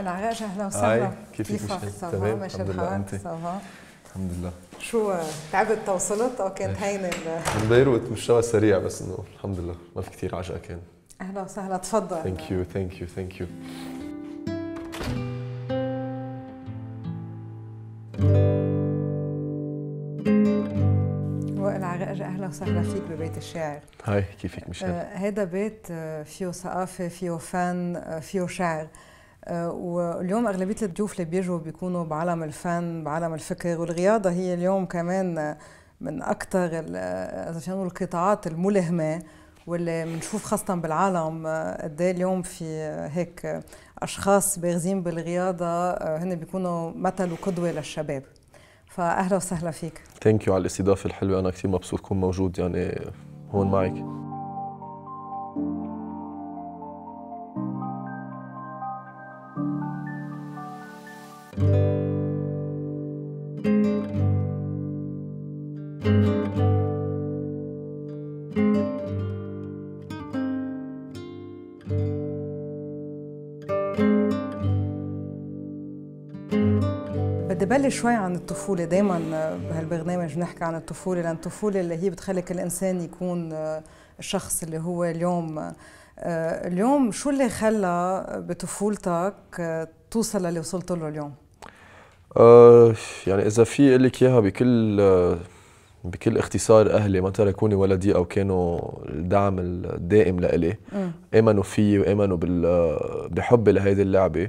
العراج اهلا وسهلا كيفك مشهد تمام ماشي الحال الحمد لله شو تعبت توصلت او كانت هينه من بيروت مش شوى سريع بس انه الحمد لله ما في كثير عجقه كان اهلا وسهلا تفضل ثانك يو ثانك يو ثانك يو وائل عراج اهلا وسهلا فيك ببيت الشعر هاي كيفك مشان هذا آه بيت آه، فيه ثقافه فيه فن آه، فيه شعر واليوم أغلبية الضيوف اللي بيجوا بيكونوا بعالم الفن بعالم الفكر والرياضة هي اليوم كمان من أكثر إذا القطاعات الملهمة واللي بنشوف خاصة بالعالم قد إيه اليوم في هيك أشخاص بارزين بالرياضة هن بيكونوا مثل وقدوة للشباب فأهلا وسهلا فيك ثانك يو على الاستضافة الحلوة أنا كثير مبسوط كون موجود يعني هون معك شوي عن الطفولة دايما بهالبرنامج بنحكي عن الطفولة لأن الطفولة اللي هي بتخليك الإنسان يكون الشخص آه، اللي هو اليوم آه، اليوم شو اللي خلى بطفولتك آه، توصل للي وصلت له اليوم؟ آه يعني إذا في لك إياها بكل بكل اختصار اهلي ما تركوني ولا او وكانوا الدعم الدائم لإلي امنوا فيي وامنوا بحبي لهيدي اللعبه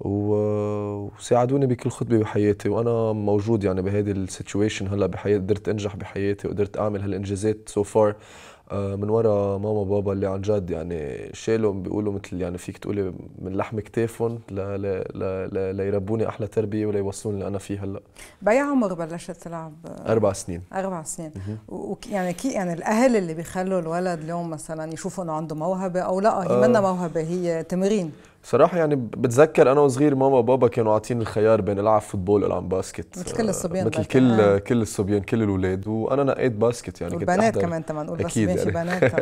وساعدوني بكل خطبه بحياتي وانا موجود يعني بهيدي السيتويشن هلا بحياتي قدرت انجح بحياتي وقدرت اعمل هالانجازات سو so فار آه، من ورا ماما بابا اللي عن جد يعني شالوا بيقولوا مثل يعني فيك تقولي من لحم كتافهم ليربوني احلى تربيه وليوصلوني اللي انا فيه هلا باي عمر بلشت تلعب؟ اربع سنين اربع سنين ويعني كي يعني الاهل اللي بيخلوا الولد اليوم مثلا يشوفوا انه عنده موهبه او لا هي آه. منا موهبه هي تمرين صراحة يعني بتذكر أنا وصغير ماما وبابا كانوا عاطيني الخيار بين ألعب فوتبول ألعب باسكت مثل كل الصبيان مثل كل آه. كل الصبيان كل الأولاد وأنا نقيت باسكت يعني كنت والبنات كمان تبع نقول أكيد بس يعني. بنات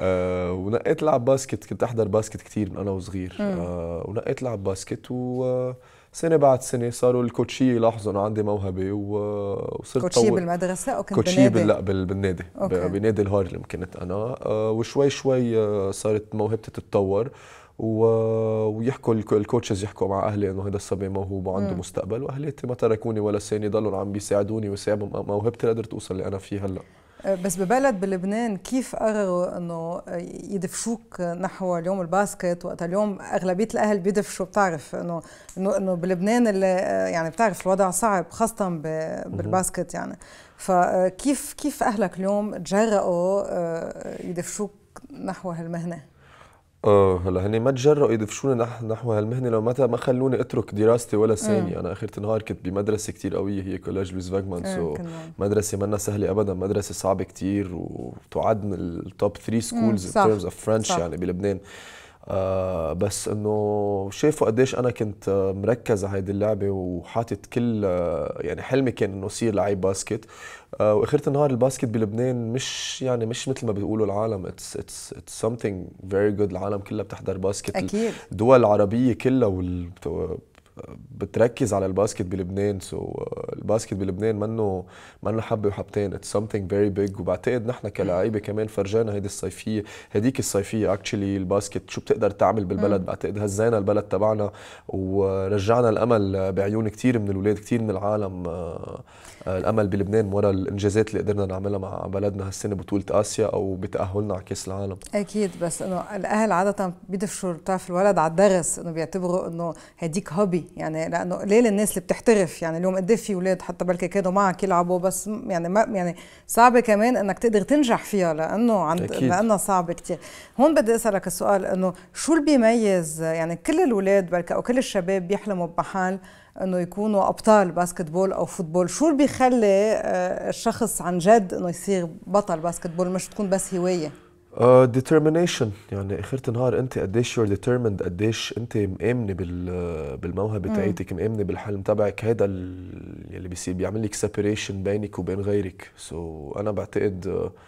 آه ونقيت ألعب باسكت كنت أحضر باسكت كثير من أنا وصغير آه ونقيت ألعب باسكت و آه، سنة بعد سنة صاروا الكوتشية يلاحظوا انه عندي موهبة آه، وصرت كوتشية بالمدرسة او كنت كوتشي بالنادي؟ بال... بالنادي أوكي. بنادي الهارلم كنت انا آه، وشوي شوي صارت موهبتي تتطور ويحكوا الكوتشز يحكوا مع اهلي انه هذا الصبي موهوب وعنده مم. مستقبل واهلي ما تركوني ولا ثانيه ضلوا عم بيساعدوني ويساعدوا موهبتي لقدرت اوصل اللي انا فيه هلا أه، بس ببلد بلبنان كيف قرروا انه يدفشوك نحو اليوم الباسكت وقت اليوم اغلبيه الاهل بيدفشوا بتعرف انه انه انه بلبنان اللي يعني بتعرف الوضع صعب خاصه بالباسكت يعني فكيف أه، كيف اهلك اليوم تجرأوا أه، يدفشوك نحو هالمهنه؟ اه هلا هن ما تجرؤوا يدفشوني نحو هالمهنه لو متى ما خلوني اترك دراستي ولا ثانيه انا اخر النهار كنت بمدرسه كثير قويه هي كولاج لويس فاجمان سو مدرسه منا سهله ابدا مدرسه صعبه كثير وتعد من التوب 3 سكولز ان ترمز اوف فرنش يعني بلبنان آه، بس انه شافوا قديش انا كنت مركز على هيدي اللعبه وحاطط كل آه، يعني حلمي كان انه صير لعيب باسكت آه، واخر النهار الباسكت بلبنان مش يعني مش مثل ما بيقولوا العالم اتس اتس اتس سمثينج فيري جود العالم كلها بتحضر باسكت أكيد. الدول العربيه كلها وال بتركز على الباسكت بلبنان سو so, آه، الباسكت بلبنان منه منه حبه وحبتين اتس سمثينج فيري بيج وبعتقد نحن كلاعيبه كمان فرجانا هيدي الصيفيه هديك الصيفيه اكشلي الباسكت شو بتقدر تعمل بالبلد بعتقد هزينا البلد تبعنا ورجعنا الامل بعيون كثير من الاولاد كثير من العالم آه، آه، الامل بلبنان ورا الانجازات اللي قدرنا نعملها مع بلدنا هالسنه بطوله اسيا او بتاهلنا على كاس العالم اكيد بس انه الاهل عاده بيدفشوا بتعرف الولد على الدرس انه بيعتبروا انه هديك هوبي يعني لانه قليل الناس اللي بتحترف يعني اليوم قد إيه في اولاد حتى بلكي كانوا معك يلعبوا بس يعني ما يعني صعبه كمان انك تقدر تنجح فيها لانه عند لانها صعبه كثير هون بدي اسالك السؤال انه شو اللي بيميز يعني كل الاولاد بلكي او كل الشباب بيحلموا بمحل انه يكونوا ابطال باسكتبول او فوتبول شو اللي بيخلي آه، الشخص عن جد انه يصير بطل باسكتبول مش تكون بس هوايه ديترمينيشن آه، uh, يعني اخر النهار انت قديش يور ديترميند قديش انت مامنه بال بالموهبه تاعيتك مامنه بالحلم تبعك هذا اللي بيصير بيعمل لك سيبريشن بينك وبين غيرك سو so, انا بعتقد uh,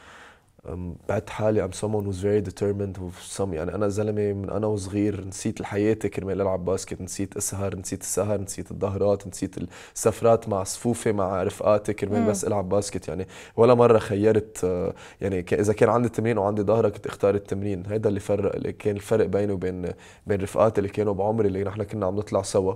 بعت حالي I'm someone who's very determined who's some يعني أنا زلمة من أنا وصغير نسيت الحياة كرمال ألعب باسكت نسيت أسهر نسيت السهر نسيت الظهرات نسيت السفرات مع صفوفي مع رفقاتي كرمال بس ألعب باسكت يعني ولا مرة خيرت أه، يعني إذا كان عندي تمرين وعندي ظهرة كنت اختار التمرين هيدا اللي فرق اللي كان الفرق بيني وبين بين رفقاتي اللي كانوا بعمري اللي نحن كنا عم نطلع سوا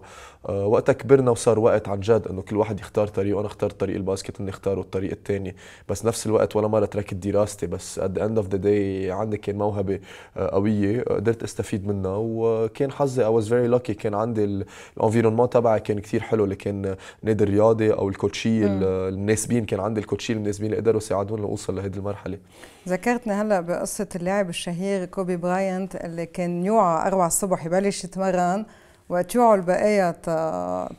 أه، وقتها كبرنا وصار وقت عن جد إنه كل واحد يختار طريقه أنا اخترت طريق الباسكت هن اختاروا الطريق الثاني بس نفس الوقت ولا مرة تركت دراستي بس at the end of the day عندي كان موهبه آه، قويه آه، قدرت استفيد منها وكان حظي I was very lucky كان عندي الانفيرونمون تبعي كان كثير حلو اللي كان نادي الرياضي او الكوتشيه المناسبين كان عندي الكوتشيه المناسبين اللي قدروا يساعدوني اوصل لهذه المرحله ذكرتنا هلا بقصه اللاعب الشهير كوبي براينت اللي كان يوعى اربع الصبح يبلش يتمرن وتشوعوا البقية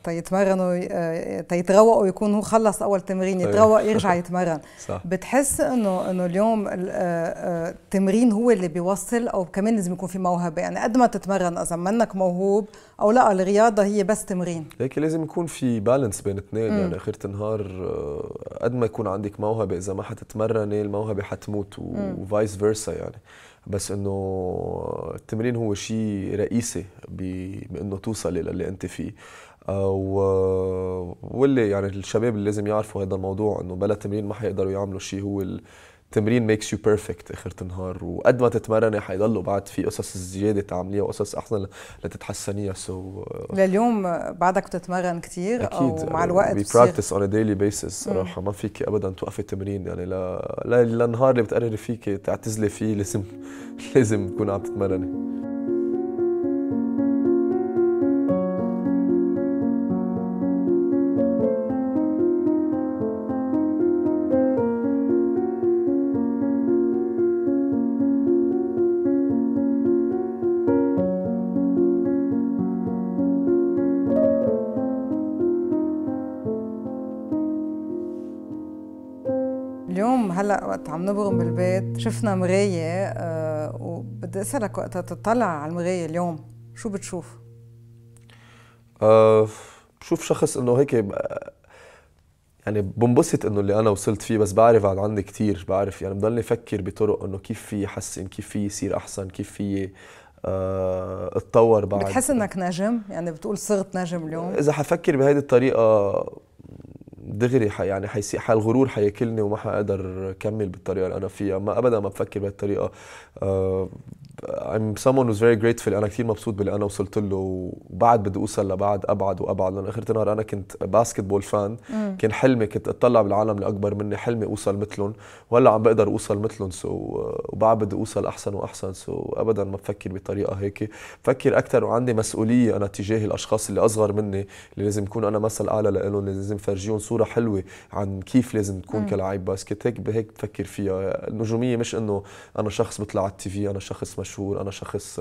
تيتمرنوا آه، تيتروقوا يكون هو خلص أول تمرين طيب. يتروق يرجع يتمرن صح. بتحس إنه إنه اليوم آه، آه، التمرين هو اللي بيوصل أو كمان لازم يكون في موهبة يعني قد ما تتمرن إذا منك موهوب أو لا الرياضة هي بس تمرين لكن لازم يكون في بالانس بين اثنين يعني آخر النهار قد ما يكون عندك موهبة إذا ما حتتمرني الموهبة حتموت وفايس فيرسا يعني بس انه التمرين هو شيء رئيسي بانه توصلي للي انت فيه آه، واللي يعني الشباب اللي لازم يعرفوا هذا الموضوع انه بلا تمرين ما حيقدروا يعملوا شيء هو التمرين ميكس يو بيرفكت اخر النهار وقد ما تتمرني حيضلوا بعد في قصص زياده تعمليها وقصص احسن لتتحسنيها سو so آه. لليوم بعدك بتتمرن كثير اكيد مع الوقت بي براكتس اون ديلي بيسس صراحه ما فيك ابدا توقفي التمرين يعني لا للنهار اللي بتقرري فيك تعتزلي فيه لازم لازم تكون عم تتمرني اليوم هلا وقت عم نبرم بالبيت شفنا مرايه آه، وبدي اسالك وقتها تطلع على المرايه اليوم شو بتشوف؟ أه بشوف شخص انه هيك آه، يعني بنبسط انه اللي انا وصلت فيه بس بعرف عن عندي كثير بعرف يعني بضلني افكر بطرق انه كيف في احسن كيف في يصير احسن كيف في آه، اتطور بعد بتحس انك نجم يعني بتقول صرت نجم اليوم اذا حفكر بهيدي الطريقه دغري حي يعني حيسي الغرور حياكلني وما حقدر اكمل بالطريقه اللي انا فيها ما ابدا ما بفكر بهالطريقه أه I'm someone who's very grateful انا كثير مبسوط باللي انا وصلت له وبعد بدي اوصل لبعد ابعد وابعد لانه اخر النهار انا كنت باسكت بول فان مم. كان حلمي كنت اتطلع بالعالم الاكبر مني حلمي اوصل مثلهم وهلا عم بقدر اوصل مثلهم سو so, آه، وبعد بدي اوصل احسن واحسن سو so, ابدا ما بفكر بطريقه هيك بفكر اكثر وعندي مسؤوليه انا تجاه الاشخاص اللي اصغر مني اللي لازم يكون انا مثل اعلى لهم لازم فرجيهم صوره حلوه عن كيف لازم تكون كلاعب باسكت هيك بهيك بفكر فيها النجوميه مش انه انا شخص بطلع على التي في انا شخص مشهور انا شخص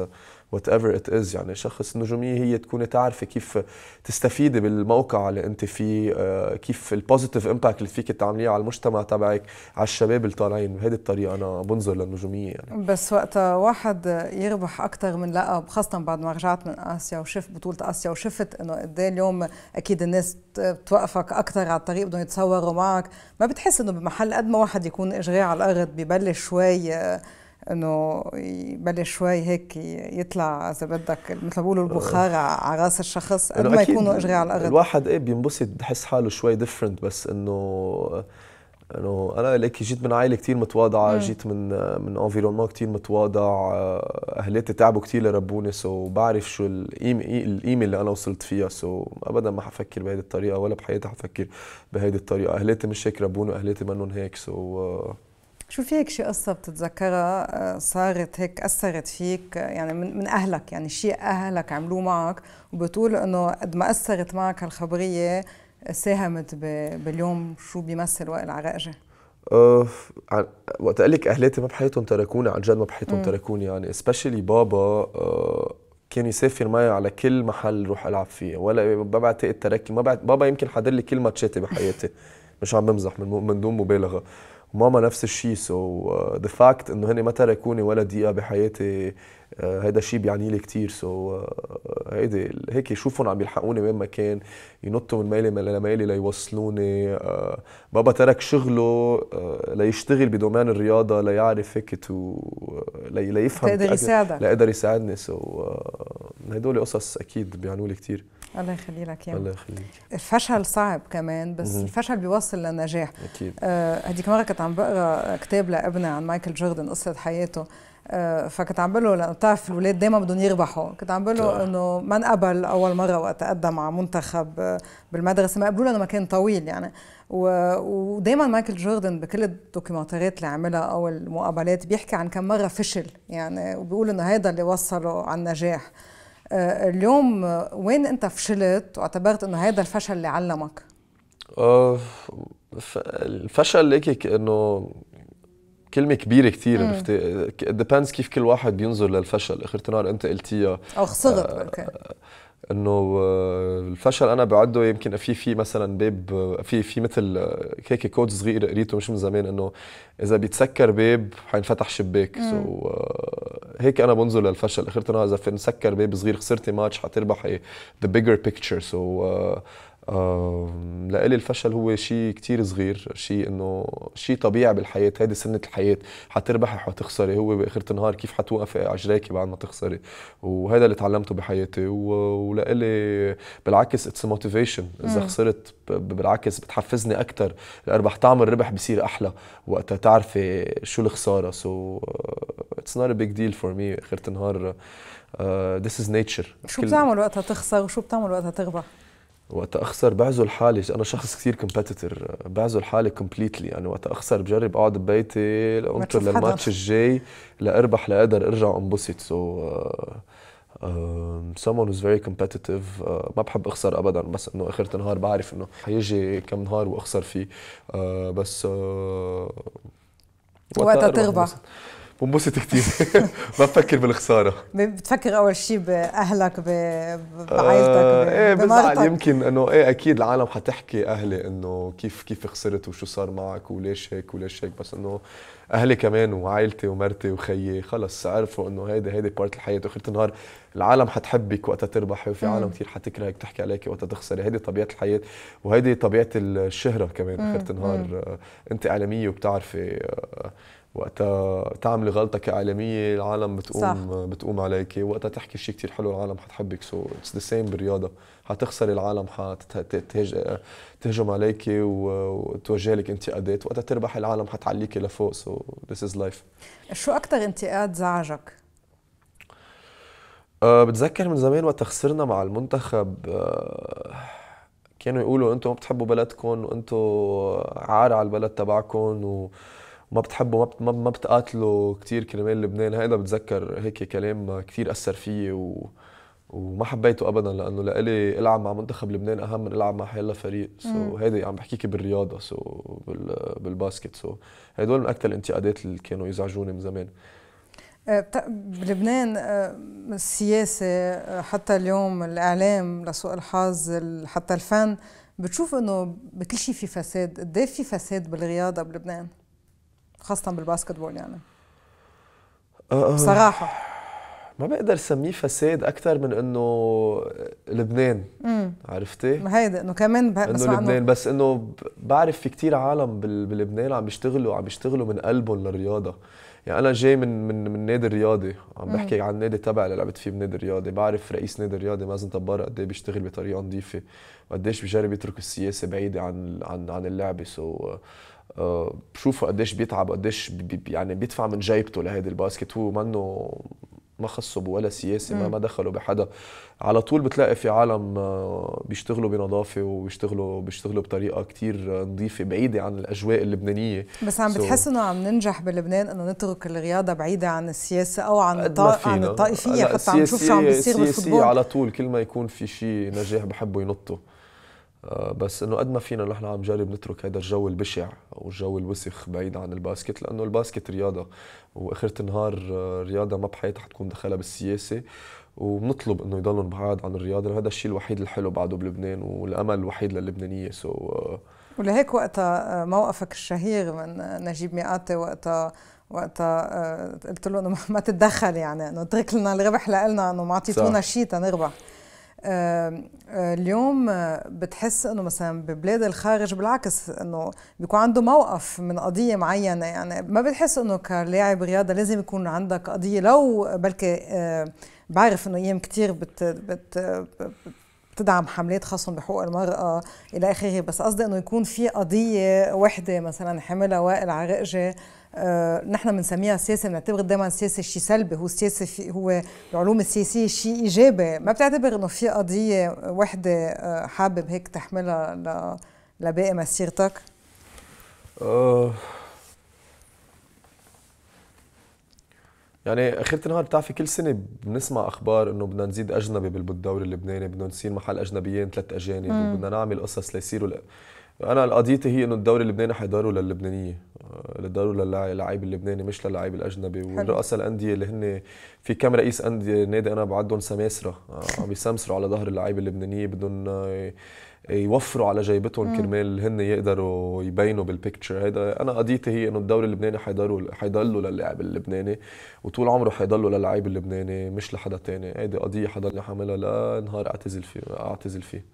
وات ايفر ات از يعني شخص النجوميه هي تكوني تعرفي كيف تستفيدي بالموقع اللي انت فيه آه، كيف البوزيتيف امباكت اللي فيك تعمليه على المجتمع تبعك على الشباب اللي طالعين بهذه الطريقه انا بنظر للنجوميه يعني بس وقتها واحد يربح اكثر من لقب خاصه بعد ما رجعت من اسيا وشفت بطوله اسيا وشفت انه قد إيه اليوم اكيد الناس بتوقفك اكثر على الطريق بدهم يتصوروا معك ما بتحس انه بمحل قد ما واحد يكون اجري على الارض ببلش شوي آه، انه يبلش شوي هيك يطلع اذا بدك مثل ما بيقولوا البخار آه. على راس الشخص قد ما يكونوا اجري على الارض الواحد ايه بينبسط بحس حاله شوي ديفرنت بس انه انه انا ليك جيت من عائله كثير متواضعه مم. جيت من من انفيرونمون كثير متواضع آه، اهلاتي تعبوا كثير لربوني سو بعرف شو القيمه اللي انا وصلت فيها سو ابدا ما حفكر بهيدي الطريقه ولا بحياتي حفكر بهيدي الطريقه اهلاتي مش هيك ربوني اهليتي منهم هيك سو آه. شو في هيك شيء قصة بتتذكرها آه، صارت هيك أثرت فيك آه، يعني من, من أهلك يعني شيء أهلك عملوه معك وبتقول إنه قد ما أثرت معك هالخبرية ساهمت باليوم شو بيمثل وائل العراقجة أه وقت قال لك اهلاتي ما بحياتهم تركوني عن جد ما بحياتهم تركوني يعني سبيشلي بابا أه كان يسافر معي على كل محل روح العب فيه ولا ما بعتقد تركني ما بعت... بابا يمكن حضر لي كل ماتشاتي بحياتي مش عم بمزح من, من دون مبالغه ماما نفس الشيء سو ذا فاكت انه هن ما تركوني ولا دقيقه بحياتي uh, هذا الشيء بيعني لي كثير سو uh, هيدي هيك شوفهم عم يلحقوني وين ما كان ينطوا من ميلي لميلي ليوصلوني uh, بابا ترك شغله ليشتغل بدومين الرياضه ليعرف هيك تو ليفهم ليقدر يساعدك ليقدر يساعدني سو هدول قصص اكيد بيعنوا لي كثير الله يخلي لك يا الله يخليك الفشل صعب كمان بس مم. الفشل بيوصل للنجاح اكيد هديك آه، مره كنت عم بقرا كتاب لابني عن مايكل جوردن قصه حياته آه، فكنت عم بقول له لانه بتعرف الاولاد دائما بدهم يربحوا كنت عم بقول له انه ما انقبل اول مره وقت قدم على منتخب آه، بالمدرسه ما قبلوا لانه كان طويل يعني ودائما مايكل جوردن بكل الدوكيومنتريات اللي عملها او المقابلات بيحكي عن كم مره فشل يعني وبيقول انه هذا اللي وصله على النجاح آه، اليوم وين انت فشلت واعتبرت انه هذا الفشل اللي علمك؟ آه، الفشل ليك انه كلمة كبيرة كثير عرفتي ديبندز كيف كل واحد بينظر للفشل اخر النهار انت قلتيها او خسرت آه، بركي انه آه، الفشل انا بعده يمكن في في مثلا باب آه، في في مثل هيك آه، كود صغير قريته مش من زمان انه اذا بيتسكر باب حينفتح شباك سو so, هيك انا بنظر للفشل اخرت انه اذا نسكر باب صغير خسرتي ماتش حتربحي ذا بيجر بيكتشر سو لإلي الفشل هو شيء كتير صغير شيء انه شيء طبيعي بالحياه هيدي سنه الحياه حتربحي وحتخسري هو باخره النهار كيف حتوقفي على بعد ما تخسري وهذا اللي تعلمته بحياتي ولإلي بالعكس اتس موتيفيشن اذا خسرت بالعكس بتحفزني اكثر الاربح طعم الربح بصير احلى وقتها تعرفي شو الخساره سو اتس نوت ا بيج ديل فور مي اخره النهار ذس از نيتشر شو بتعمل وقتها تخسر وشو بتعمل وقتها تربح وقت اخسر بعزل حالي انا شخص كثير كومبيتيتور بعزل حالي كومبليتلي يعني وقت اخسر بجرب اقعد ببيتي انطر للماتش الجاي لاربح لاقدر ارجع انبسط سو so, uh, آه، فيري someone who's very competitive uh, ما بحب اخسر ابدا بس انه اخر النهار بعرف انه حيجي كم نهار واخسر فيه uh, بس uh, وقتها تربح بنبسط كثير ما بفكر بالخساره بتفكر اول شيء باهلك ب... آه، بعائلتك ب... ايه بزعل يمكن انه ايه اكيد العالم حتحكي اهلي انه كيف كيف خسرت وشو صار معك وليش هيك وليش هيك بس انه اهلي كمان وعائلتي ومرتي وخيي خلص عرفوا انه هيدي هيدي بارت الحياه اخر النهار العالم حتحبك وقتها تربحي وفي عالم كثير حتكرهك تحكي عليك وقتها تخسري هيدي طبيعه الحياه وهيدي طبيعه الشهره كمان اخر النهار آه، انت اعلاميه وبتعرفي آه، وقتها تعملي غلطه كاعلاميه العالم بتقوم صح. بتقوم عليك وقتها تحكي شيء كثير حلو العالم حتحبك سو اتس ذا سيم بالرياضه حتخسري العالم حتهجم عليك وتوجه لك انتقادات وقتها تربح العالم حتعليكي لفوق سو ذس از لايف شو اكثر انتقاد زعجك؟ أه بتذكر من زمان وقت خسرنا مع المنتخب أه كانوا يقولوا انتم ما بتحبوا بلدكم وانتم عار على البلد تبعكم و ما بتحبوا ما ما بتقاتلوا كثير كرمال لبنان هيدا بتذكر هيك كلام كثير اثر فيي و... وما حبيته ابدا لانه لإلي العب مع منتخب لبنان اهم من العب مع حيلا فريق سو so هيدي عم بحكيكي بالرياضه سو so بال... بالباسكت سو so هدول من اكثر الانتقادات اللي كانوا يزعجوني من زمان آه، بلبنان آه، السياسة آه، حتى اليوم الإعلام لسوء الحظ حتى الفن بتشوف إنه بكل شيء في فساد قد إيه في فساد بالرياضة بلبنان؟ خاصه بالباسكت بول يعني آه،, أه بصراحه ما بقدر اسميه فساد اكثر من انه لبنان مم. عرفتي ما هيدا انه كمان بح... انه لبنان بس انه بعرف في كتير عالم بلبنان عم بيشتغلوا عم بيشتغلوا من قلبهم للرياضه يعني انا جاي من من من نادي الرياضي عم بحكي عن النادي تبع اللي لعبت فيه بنادي الرياضي بعرف رئيس نادي الرياضي مازن طبارة قد ايه بيشتغل بطريقه نظيفه وقد ايش بيجرب يترك السياسه بعيده عن عن عن اللعبه سو so آه، بشوفه قديش بيتعب قديش بي يعني بيدفع من جيبته لهيدي الباسكت هو منه ما خصه بولا سياسي ما ما دخله بحدا على طول بتلاقي في عالم آه، بيشتغلوا بنظافه وبيشتغلوا بيشتغلوا بطريقه كتير نظيفه بعيده عن الاجواء اللبنانيه بس عم بتحس انه عم ننجح بلبنان انه نترك الرياضه بعيده عن السياسه او عن عن الطائفيه حتى عم نشوف شو عم بيصير بالفوتبول على طول كل ما يكون في شيء نجاح بحبوا ينطوا آه، بس انه قد ما فينا نحن عم نجرب نترك هذا الجو البشع والجو الوسخ بعيد عن الباسكت لانه الباسكت رياضه واخره النهار آه، رياضه ما بحياتها حتكون دخلها بالسياسه وبنطلب انه يضلوا بعاد عن الرياضه هذا الشيء الوحيد الحلو بعده بلبنان والامل الوحيد للبنانيه سو آه. ولهيك وقتها موقفك الشهير من نجيب ميقاتي وقتها وقتها قلت له انه ما تتدخل يعني انه اترك لنا الربح لنا انه ما اعطيتونا شيء تنربح اليوم بتحس انه مثلا ببلاد الخارج بالعكس انه بيكون عنده موقف من قضيه معينه يعني ما بتحس انه كلاعب رياضه لازم يكون عندك قضيه لو بلكي بعرف انه ايام كثير بت بت تدعم حملات خاصة بحقوق المرأة إلى آخره بس قصدي أنه يكون في قضية واحدة مثلا حملها وائل عرقجي آه، نحن بنسميها سياسه بنعتبر دائما السياسه شيء سلبي هو السياسه في هو العلوم السياسيه شيء ايجابي ما بتعتبر انه في قضيه وحده آه، حابب هيك تحملها لباقي مسيرتك؟ آه يعني اخيرة النهار بتعرفي كل سنة بنسمع اخبار انه بدنا نزيد اجنبي بالدوري اللبناني بدنا نصير محل اجنبيين ثلاث اجانب وبدنا نعمل قصص ليصيروا آه، آه، آه، انا قضيتي هي انه الدوري اللبناني حيداروا للبنانيه للدوري للاعيب اللبناني مش للاعيب الاجنبي ورؤساء الانديه اللي هن في كم رئيس انديه نادي انا بعدهم سماسره عم يسمسروا على ظهر اللعيبه اللبنانيه بدهم يوفروا على جيبتهم كرمال هن يقدروا يبينوا بالبيكتشر هيدا انا قضيتي هي انه الدوري اللبناني حيضلوا حيضلوا للاعب اللبناني وطول عمره حيضلوا للاعيب اللبناني مش لحدا تاني هيدي قضيه حدا اللي حاملها لنهار اعتزل فيه اعتزل فيه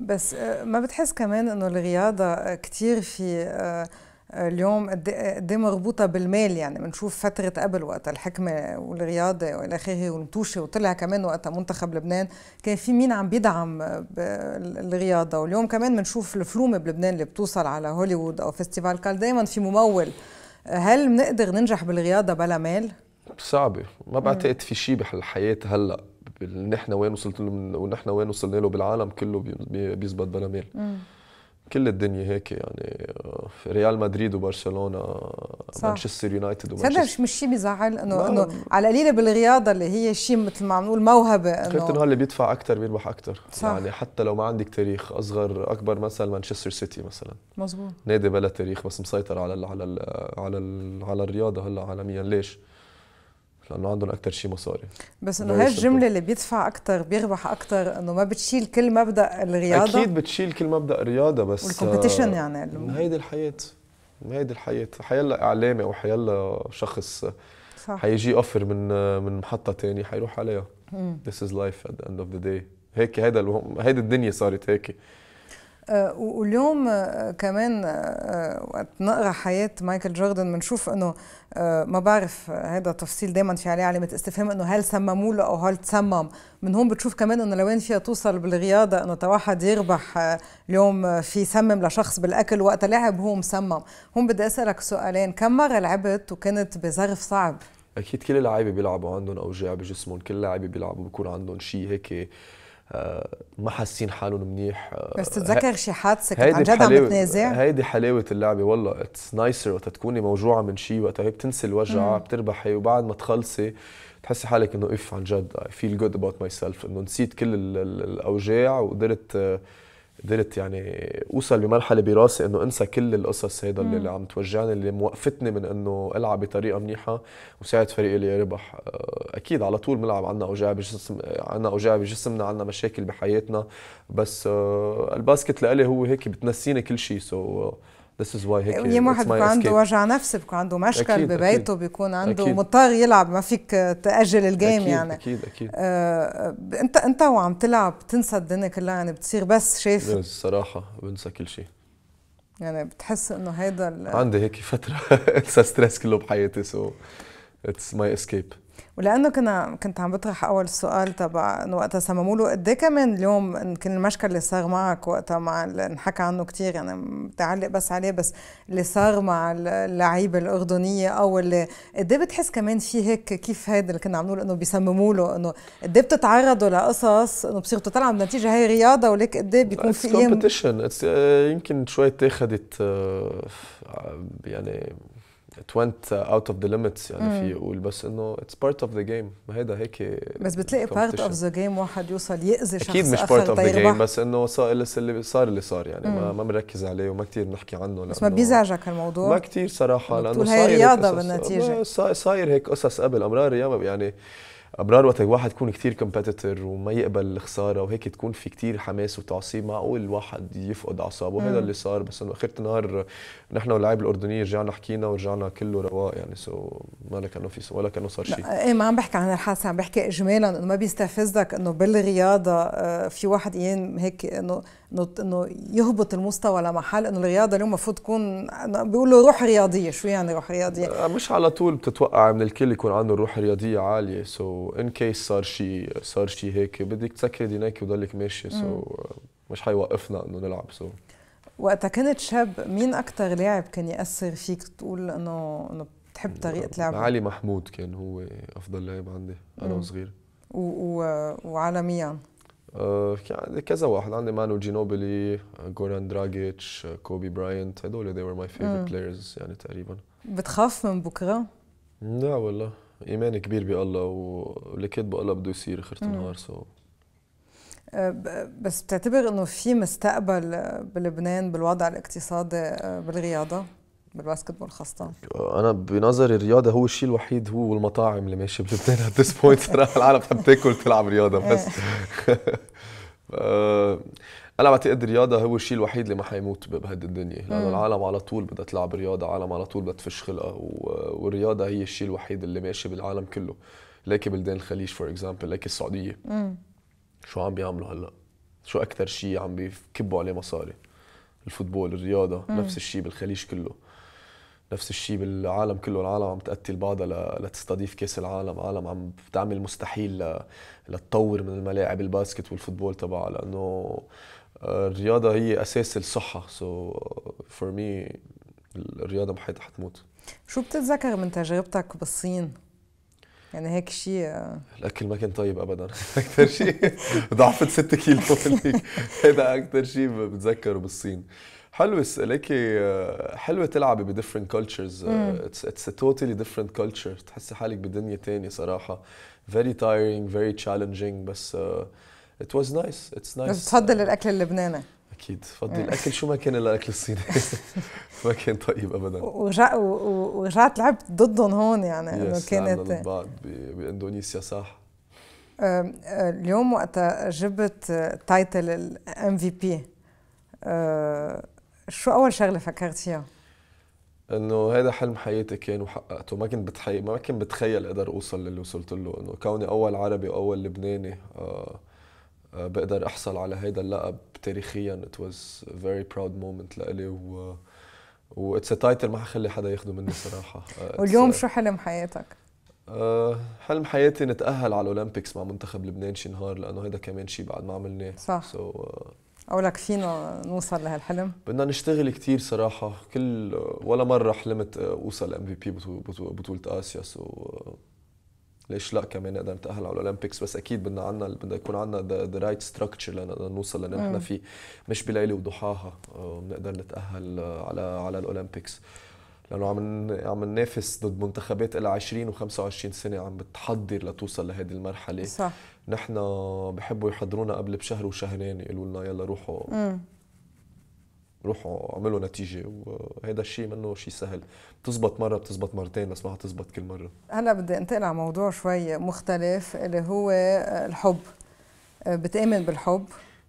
بس آه، ما بتحس كمان انه الرياضه آه، كثير في آه، اليوم قد إيه، إيه مربوطه بالمال يعني بنشوف فتره قبل وقت الحكمه والرياضه والى اخره والمتوشه وطلع كمان وقتها منتخب لبنان كان في مين عم بيدعم الرياضه واليوم كمان بنشوف الفلومه بلبنان اللي بتوصل على هوليوود او فيستيفال كال دائما في ممول هل بنقدر ننجح بالرياضه بلا مال؟ صعبه ما بعتقد في شيء بهالحياه هلا نحن وين وصلت له ونحن وين وصلنا له بالعالم كله بيزبط بلا ميل كل الدنيا هيك يعني آه، ريال مدريد وبرشلونه مانشستر يونايتد ومانشستر صدق مش شيء بيزعل انه انه على القليله بالرياضه اللي هي شيء مثل ما عم نقول موهبه انه قلت انه اللي بيدفع اكثر بيربح اكثر يعني حتى لو ما عندك تاريخ اصغر اكبر مثل مانشستر سيتي مثلا مزبوط نادي بلا تاريخ بس مسيطر على الـ على الـ على الـ على الرياضه هلا عالميا ليش؟ لانه عندهم اكثر شيء مصاري بس انه هالجمله اللي بيدفع اكثر بيربح اكثر انه ما بتشيل كل مبدا الرياضه اكيد بتشيل كل مبدا الرياضه بس والكومبيتيشن يعني آه، هيدي الحياه هيدي الحياه حيلا اعلامي او حيلا شخص صح حيجي اوفر من من محطه ثانيه حيروح عليها This از لايف ات اند اوف ذا داي هيك هيدا هيدي الدنيا صارت هيك آه، واليوم آه، كمان آه، وقت نقرا حياه مايكل جوردن بنشوف انه ما بعرف هذا تفصيل دائما في عليه علامه استفهام انه هل سمموا له او هل تسمم من هون بتشوف كمان انه لوين فيها توصل بالرياضه انه واحد يربح اليوم في سمم لشخص بالاكل وقت لعب هو مسمم هون بدي اسالك سؤالين كم مره لعبت وكنت بظرف صعب اكيد كل اللعيبه بيلعبوا عندهم اوجاع بجسمهم كل لعيبه بيلعبوا بكون عندهم شيء هيك آه، ما حاسين حالهم منيح آه، بس تتذكر شي حادثه كانت عن جد عم بتنازع هيدي حلاوه اللعبه والله اتس نايسر وقت تكوني موجوعه من شيء وقت هي بتنسي الوجع بتربحي وبعد ما تخلصي تحسي حالك انه اف عن جد اي فيل جود اباوت ماي سيلف انه نسيت كل الاوجاع وقدرت آه، قدرت يعني اوصل بمرحله براسي انه انسى كل القصص هيدا اللي, اللي عم توجعني اللي موقفتني من انه العب بطريقه منيحه وساعد فريقي يربح آه، اكيد على طول بنلعب عنا اوجاع بجسم عنا اوجاع بجسمنا عنا مشاكل بحياتنا بس آه، الباسكت لإلي هو هيك بتنسيني كل شيء سو so آه، This is why هيك يمكن واحد بيكون عنده وجع نفسي بيكون عنده مشكل أكيد ببيته أكيد بيكون عنده مضطر يلعب ما فيك تاجل الجيم أكيد يعني اكيد اكيد آه انت انت وعم تلعب بتنسى الدنيا كلها يعني بتصير بس شايف الصراحه بنسى كل شيء يعني بتحس انه هيدا عندي هيك فتره انسى ستريس كله بحياتي سو اتس ماي اسكيب ولانه كنا كنت عم بطرح اول سؤال تبع انه وقتها سمموا له قد إيه كمان اليوم كان المشكل اللي صار معك وقتها مع انحكى عنه كثير يعني متعلق بس عليه بس اللي صار مع اللعيبه الاردنيه او اللي قد إيه بتحس كمان في هيك كيف هيدا اللي كنا عم نقول انه بيسمموا له انه قد ايه بتتعرضوا لقصص انه بصيروا تطلعوا بنتيجه هي رياضه ولك قد ايه بيكون في ايام آه، يمكن شوي اتاخذت آه، يعني ات went اوت اوف ذا ليميتس يعني في يقول بس انه اتس بارت اوف ذا جيم ما هيدا هيك بس بتلاقي بارت اوف ذا جيم واحد يوصل ياذي شخص اكيد مش بارت اوف ذا جيم بس انه صار اللي صار اللي صار يعني مم. ما بنركز مركز عليه وما كثير بنحكي عنه بس ما بيزعجك الموضوع ما كثير صراحه لانه صاير هي رياضه بالنتيجه صاير هيك قصص قبل امرار رياضه يعني امرار وقت الواحد يكون كثير كومبيتيتور وما يقبل الخساره وهيك تكون في كثير حماس وتعصيب معقول الواحد يفقد اعصابه هذا اللي صار بس انه اخر النهار نحن واللعيبه الاردنيه رجعنا حكينا ورجعنا كله رواق يعني سو ما لك انه في ولا كانه صار شيء ايه ما عم بحكي عن الحادثه عم بحكي اجمالا انه ما بيستفزك انه بالرياضه آه، في واحد ايام هيك انه انه يهبط المستوى لمحل انه الرياضه اليوم المفروض تكون بيقولوا روح رياضيه شو يعني روح رياضيه آه، مش على طول بتتوقع من الكل يكون عنده روح رياضيه عاليه سو ان كيس صار شيء صار شيء هيك بدك تسكري دينيك وضلك ماشي سو مش حيوقفنا انه نلعب سو so. وقتها كنت شاب مين اكثر لاعب كان ياثر فيك تقول انه انه بتحب طريقه لعبه علي محمود كان هو افضل لاعب عندي انا وصغير و... و... وعالميا آه يعني كذا واحد عندي مانو جينوبلي جوران دراجيتش كوبي براينت هدول they were my favorite players يعني تقريبا بتخاف من بكره؟ لا والله ايمان كبير بالله واللي كاتبه الله بده يصير اخر النهار سو so. بس بتعتبر انه في مستقبل بلبنان بالوضع الاقتصادي آه، بالرياضه بالباسكتبول خاصة أنا بنظري الرياضة هو الشيء الوحيد هو والمطاعم اللي ماشية بلبنان ات ذس بوينت صراحة العالم عم تاكل تلعب رياضة إيه. بس آه، أنا بعتقد الرياضة هو الشيء الوحيد اللي ما حيموت بهد الدنيا لأنه العالم على طول بدها تلعب رياضة العالم على طول بدها تفش خلقها والرياضة هي الشيء الوحيد اللي ماشي بالعالم كله لكن بلدان الخليج فور اكزامبل لكن السعودية شو عم بيعملوا هلا شو اكثر شيء عم بيكبوا عليه مصاري الفوتبول الرياضه مم. نفس الشيء بالخليج كله نفس الشيء بالعالم كله العالم عم تقتل بعضها ل... لتستضيف كاس العالم عالم عم بتعمل مستحيل ل... لتطور من الملاعب الباسكت والفوتبول تبعها لانه آه، الرياضه هي اساس الصحه سو فور مي الرياضه بحياتها حتموت شو بتتذكر من تجربتك بالصين يعني هيك شيء آه. الاكل ما كان طيب ابدا اكثر شيء ضعفت 6 كيلو هذا اكثر شيء بتذكره بالصين حلوة ليكي آه، حلوة تلعبي بديفرنت كلتشرز اتس توتالي ديفرنت كلتشر تحسي حالك بدنيا تانية صراحة فيري تايرينج فيري تشالنجينج بس ات واز نايس اتس نايس بس بتفضل الاكل اللبناني اكيد فضي إيه. الاكل شو ما كان الا الاكل الصيني ما كان طيب ابدا ورجعت لعبت ضدهم هون يعني انه كانت ضد بعض باندونيسيا صح أه، اليوم وقتها جبت تايتل الام في بي شو اول شغله فكرت فيها؟ انه هذا حلم حياتي كان وحققته ما كنت بتخيل ما كنت بتخيل اقدر اوصل للي وصلت له انه كوني اول عربي واول لبناني آه آه، بقدر احصل على هيدا اللقب تاريخيا ات واز فيري براود مومنت لإلي و و اتس تايتل ما حخلي حدا ياخده مني صراحه uh, واليوم شو حلم حياتك؟ آه، حلم حياتي نتاهل على الاولمبيكس مع منتخب لبنان شي نهار لانه هيدا كمان شيء بعد ما عملناه صح سو so, uh, لك فينا نوصل لهالحلم؟ بدنا نشتغل كثير صراحة كل ولا مرة حلمت أوصل ام في بي بطولة آسيا سو so ليش لا كمان نقدر نتاهل على الاولمبيكس بس اكيد بدنا عنا بدنا يكون عنا ذا رايت ستراكشر لنقدر نوصل لان احنا في مش بليله وضحاها آه، بنقدر نتاهل على على الاولمبيكس لانه عم عم ننافس ضد منتخبات لها 20 و25 سنه عم بتحضر لتوصل لهذه المرحله صح نحن بحبوا يحضرونا قبل بشهر وشهرين يقولوا لنا يلا روحوا مم. روحوا اعملوا نتيجه وهذا الشيء منه شيء سهل بتزبط مره بتزبط مرتين بس ما حتزبط كل مره هلا بدي انتقل على موضوع شوي مختلف اللي هو الحب بتامن بالحب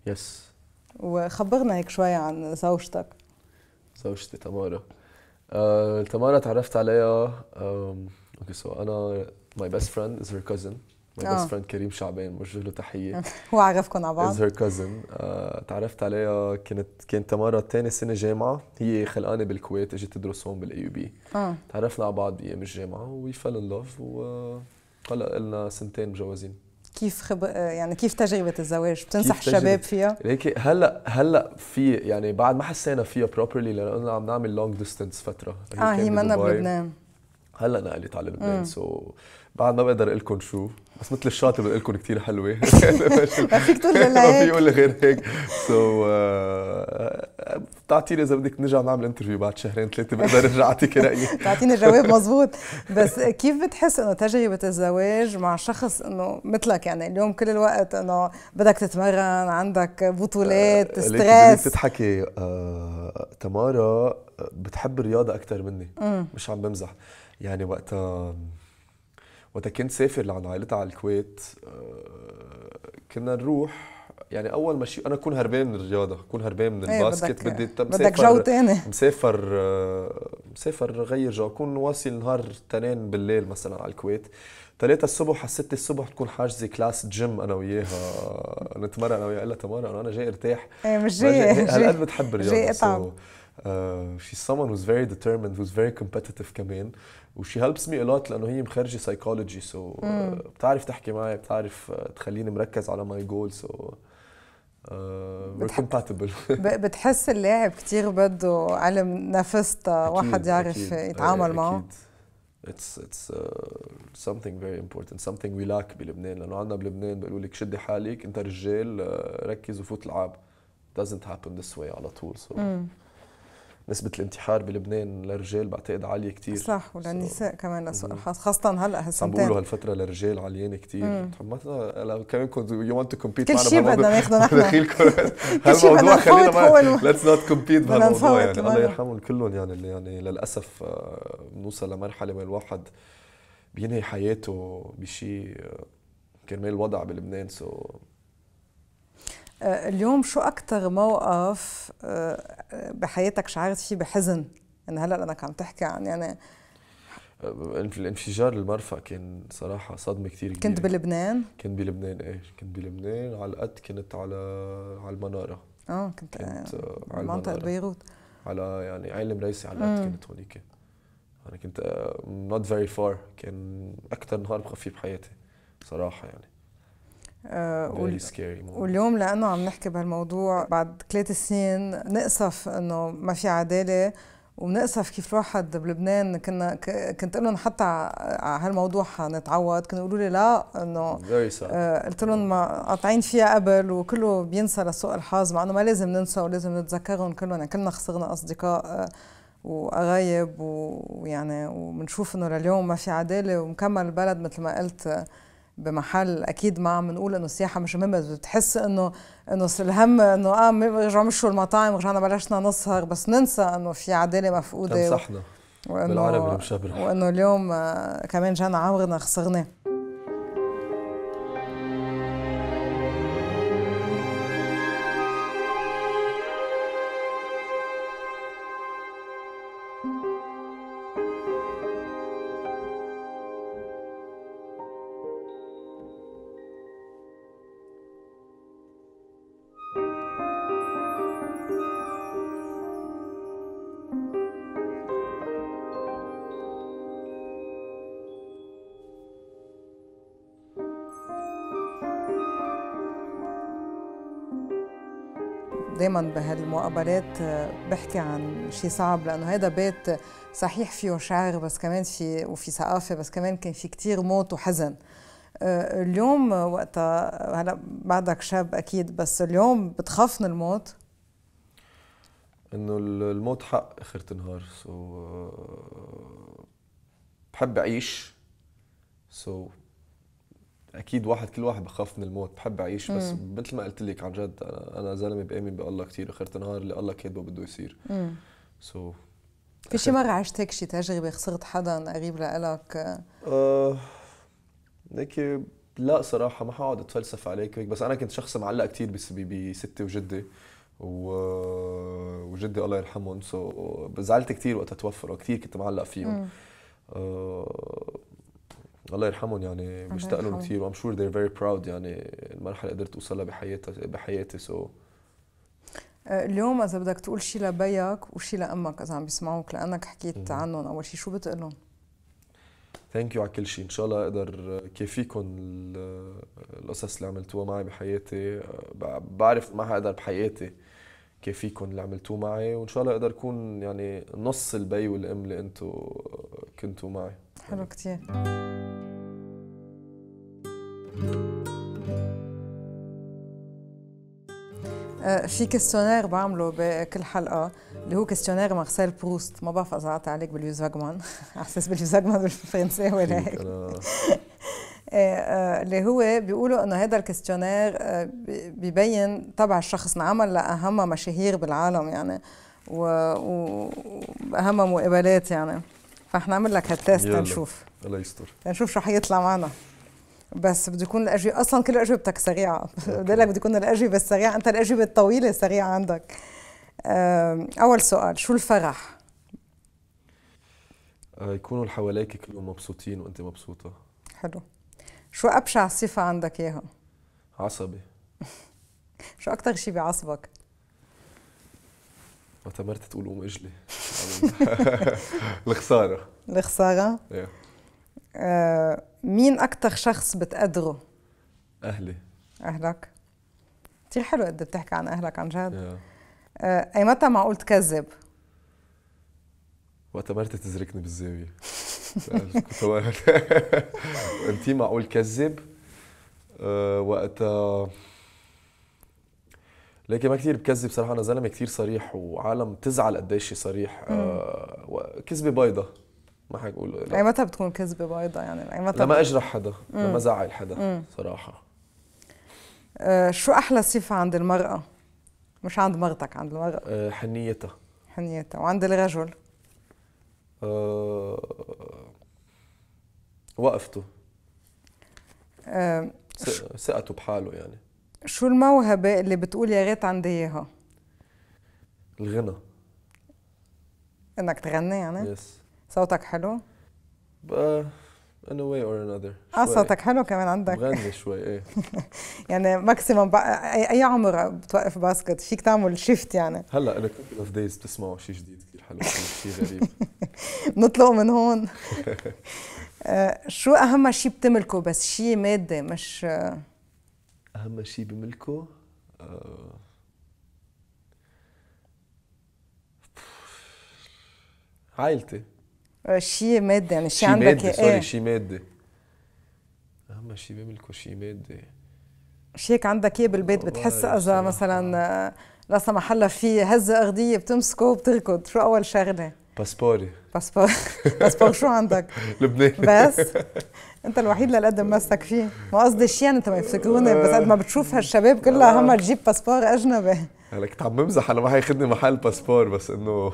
يس وخبرنا هيك شوي عن زوجتك زوجتي تمارا آه، تمارا تعرفت عليها اوكي سو انا ماي بيست فريند از هير كوزن ماي بيست فريند كريم شعبان بوجه له تحيه هو عرفكم على بعض از هير كازن تعرفت عليها كانت كانت تمارا ثاني سنه جامعه هي خلقانه بالكويت اجت تدرس هون بالاي بي آه. تعرفنا على بعض ايام الجامعه وي فيل ان لاف وهلا لنا سنتين مجوزين كيف خب... يعني كيف تجربه الزواج بتنصح الشباب فيها ليك هلا هلا في يعني بعد ما حسينا فيها بروبرلي لانه عم نعمل لونج ديستنس فتره اه هي منا بلبنان هلا نقلت على لبنان سو آه. so بعد ما بقدر اقول لكم شو بس مثل الشاطر بقول لكم كثير حلوه ما فيك لي لايك ما في لي غير هيك سو بتعطيني آه، اذا بدك نرجع نعمل انترفيو بعد شهرين ثلاثه بقدر ارجع اعطيك رايي بتعطيني الجواب مزبوط بس كيف بتحس انه تجربه الزواج مع شخص انه مثلك يعني اليوم كل الوقت انه بدك تتمرن عندك بطولات ستريس آه، بتضحكي آه، تمارا آه، بتحب الرياضه اكثر مني مش عم بمزح يعني وقتها وقتها كنت سافر لعند عائلتها على الكويت آه، كنا نروح يعني اول ما شي انا كون هربان من الرياضه كون هربان من أيوة، الباسكت بدي بدك جو تاني مسافر آه، مسافر غير جو كون واصل نهار تنين بالليل مثلا على الكويت ثلاثة الصبح على الستة الصبح تكون حاجزة كلاس جيم انا وياها نتمرن انا وياها تمارا انا جاي ارتاح ايه مش جاي هالقد بتحب الرياضه جاي اتعب شي آه، someone who's very determined who's very competitive كمان وشي هيلبس مي الوت لانه هي مخرجه سايكولوجي آه، سو بتعرف تحكي معي بتعرف آه، تخليني مركز على ماي جول سو كومباتبل بتحس اللاعب كثير بده علم نفس واحد يعرف يتعامل معه اتس اتس سمثينغ فيري امبورتنت سمثينغ وي لاك بلبنان لانه عندنا بلبنان بيقولوا لك شدي حالك انت رجال آه، ركز وفوت العاب doesn't happen this way على طول so mm. نسبه الانتحار بلبنان للرجال بعتقد عاليه كتير صح وللنساء كمان خاصه هلا هالسنتين عم بيقولوا هالفتره للرجال عاليانه كتير ما كمان كنت يو ونت تو كومبيت كل شيء بدنا ناخذه نحن هالموضوع خلينا ليتس نوت كومبيت بهالموضوع يعني الله يرحمهم كلهم يعني اللي يعني للاسف آه، بنوصل لمرحله وين الواحد بينهي حياته بشيء آه، كرمال الوضع بلبنان سو so آه، اليوم شو أكتر موقف آه، آه، بحياتك شعرت فيه بحزن؟ إن يعني هلا لأنك عم تحكي عن يعني الانفجار المرفأ كان صراحة صدمة كثير كبيرة كنت بلبنان؟ كنت بلبنان ايه كنت بلبنان على قد كنت على على المنارة اه كنت, كنت آه على منطقة بيروت على يعني عين المريسي على قد كنت هونيك انا كنت نوت فيري فار كان اكثر نهار بخاف بحياتي صراحة يعني آه، واليوم لانه عم نحكي بهالموضوع بعد ثلاث سنين نقصف انه ما في عداله وبنأسف كيف الواحد بلبنان كنا كنت قلهم حتى على هالموضوع حنتعوض كانوا يقولوا لي لا انه آه قلت لهم ما قاطعين فيها قبل وكله بينسى لسوء الحظ مع انه ما لازم ننسى ولازم نتذكرهم كلهم يعني كلنا خسرنا اصدقاء آه ويعني وبنشوف انه لليوم ما في عداله ومكمل البلد مثل ما قلت آه بمحل اكيد ما عم نقول انه السياحه مش مهمه بتحس انه انه الهم انه اه رجعوا مشوا المطاعم رجعنا بلشنا نسهر بس ننسى انه في عداله مفقوده تمسحنا بالعربي اللي مشابه وانه اليوم آه، كمان جانا عمرنا خسرناه دايما بهالمقابلات آه، بحكي عن شيء صعب لانه هذا بيت صحيح فيه شعر بس كمان في وفي ثقافه بس كمان كان في كتير موت وحزن آه، اليوم وقتها هلا بعدك شاب اكيد بس اليوم بتخاف من الموت انه الموت حق اخر النهار سو so, uh, بحب اعيش سو so, اكيد واحد كل واحد بخاف من الموت بحب اعيش بس مم. مثل ما قلت لك عن جد انا, أنا زلمه بامن بالله كثير اخرت نهار اللي الله كاتبه بده يصير سو so في شي مره عشت هيك شي تجربه خسرت حدا قريب ليك آه ليكي لا صراحة ما حقعد اتفلسف عليك هيك بس انا كنت شخص معلق كثير بستي وجدي و... وجدي الله يرحمهم سو زعلت كثير وقتها توفروا كثير كنت معلق فيهم آه الله يرحمهم يعني بشتاق لهم كثير وام شور ذير فيري براود يعني المرحله اللي قدرت اوصلها بحياتي بحياتي آه، سو اليوم اذا بدك تقول شيء لبيك وشيء لامك اذا عم بيسمعوك لانك حكيت عنهم اول شيء شو بتقول لهم؟ ثانك يو على كل شيء ان شاء الله اقدر آه، كافيكم آه، القصص اللي عملتوها معي بحياتي بعرف ما حقدر بحياتي كيفيكم اللي عملتوه معي وان شاء الله اقدر اكون يعني نص البي والام اللي انتم كنتوا معي حلو كثير آه، في كيستيونير بعمله بكل حلقه اللي هو كيستيونير مارسيل بروست ما بعرف اذا عليك باليوزاجمان على اساس باليوزاجمان بالفرنسي بالفرنساوي ولا هيك آه، آه، اللي هو بيقولوا انه هذا الكستيونير آه، ببين تبع الشخص انعمل لاهم مشاهير بالعالم يعني واهم مقابلات يعني فحنعمل لك هالتيست لنشوف الله يستر لنشوف شو حيطلع معنا بس بده يكون الاجوبه اصلا كل اجوبتك سريعه بدي لك بده يكون الاجوبه السريعه انت الاجوبه الطويله سريعه عندك اول سؤال شو الفرح؟ يكونوا اللي حواليك كلهم مبسوطين وانت مبسوطه حلو شو ابشع صفه عندك اياها عصبي شو اكثر شيء بيعصبك ما تمرت تقول قوم اجلي الخساره الخساره yeah. إيه. آه مين اكثر شخص بتقدره اهلي اهلك كثير حلو قد إيه بتحكي عن اهلك عن جد yeah. إيه. آه اي متى معقول تكذب وقت مرتي تزركني بالزاويه انت معقول كذب آه، وقتها آه، لكن ما كثير بكذب صراحه انا زلمه كثير صريح وعالم تزعل قديش صريح آه كذبه بيضة ما حقول اي متى بتكون كذبه بيضة يعني اي متى لما اجرح حدا مم. لما ازعل حدا مم. صراحه آه شو احلى صفه عند المراه مش عند مرتك عند المراه آه حنيتها حنيتها وعند الرجل آه، وقفته أه ثقته بحاله يعني شو الموهبة اللي بتقول يا ريت عندي إياها؟ الغنى إنك تغني يعني؟ يس صوتك حلو؟ ان in a way or another اه صوتك حلو كمان عندك بغني شوي ايه يعني ماكسيموم اي عمر بتوقف باسكت فيك تعمل شيفت يعني هلا انا كنت اوف دايز بتسمعوا شيء جديد حلو شيء غريب نطلق من هون آه، شو اهم شيء بتملكه بس شيء مادي مش آه. اهم شيء بملكه أه... عائلتي آه، شيء مادي يعني شيء عندك مادي سوري ايه؟ شيء مادي اهم شيء بملكه شيء مادي شيك عندك اياه بالبيت بتحس اذا مثلا لا سمح الله في هزه اغذيه بتمسكه وبتركض شو اول شغله؟ باسبوري باسبور باسبور شو عندك؟ لبنان بس انت الوحيد للقد مسك فيه ما قصدي شيان انت ما يفتكروني آه. بس قد ما بتشوف هالشباب كلها آه. هم تجيب باسبور اجنبي هلا كنت عم بمزح انا ما حياخذني محل باسبور بس انه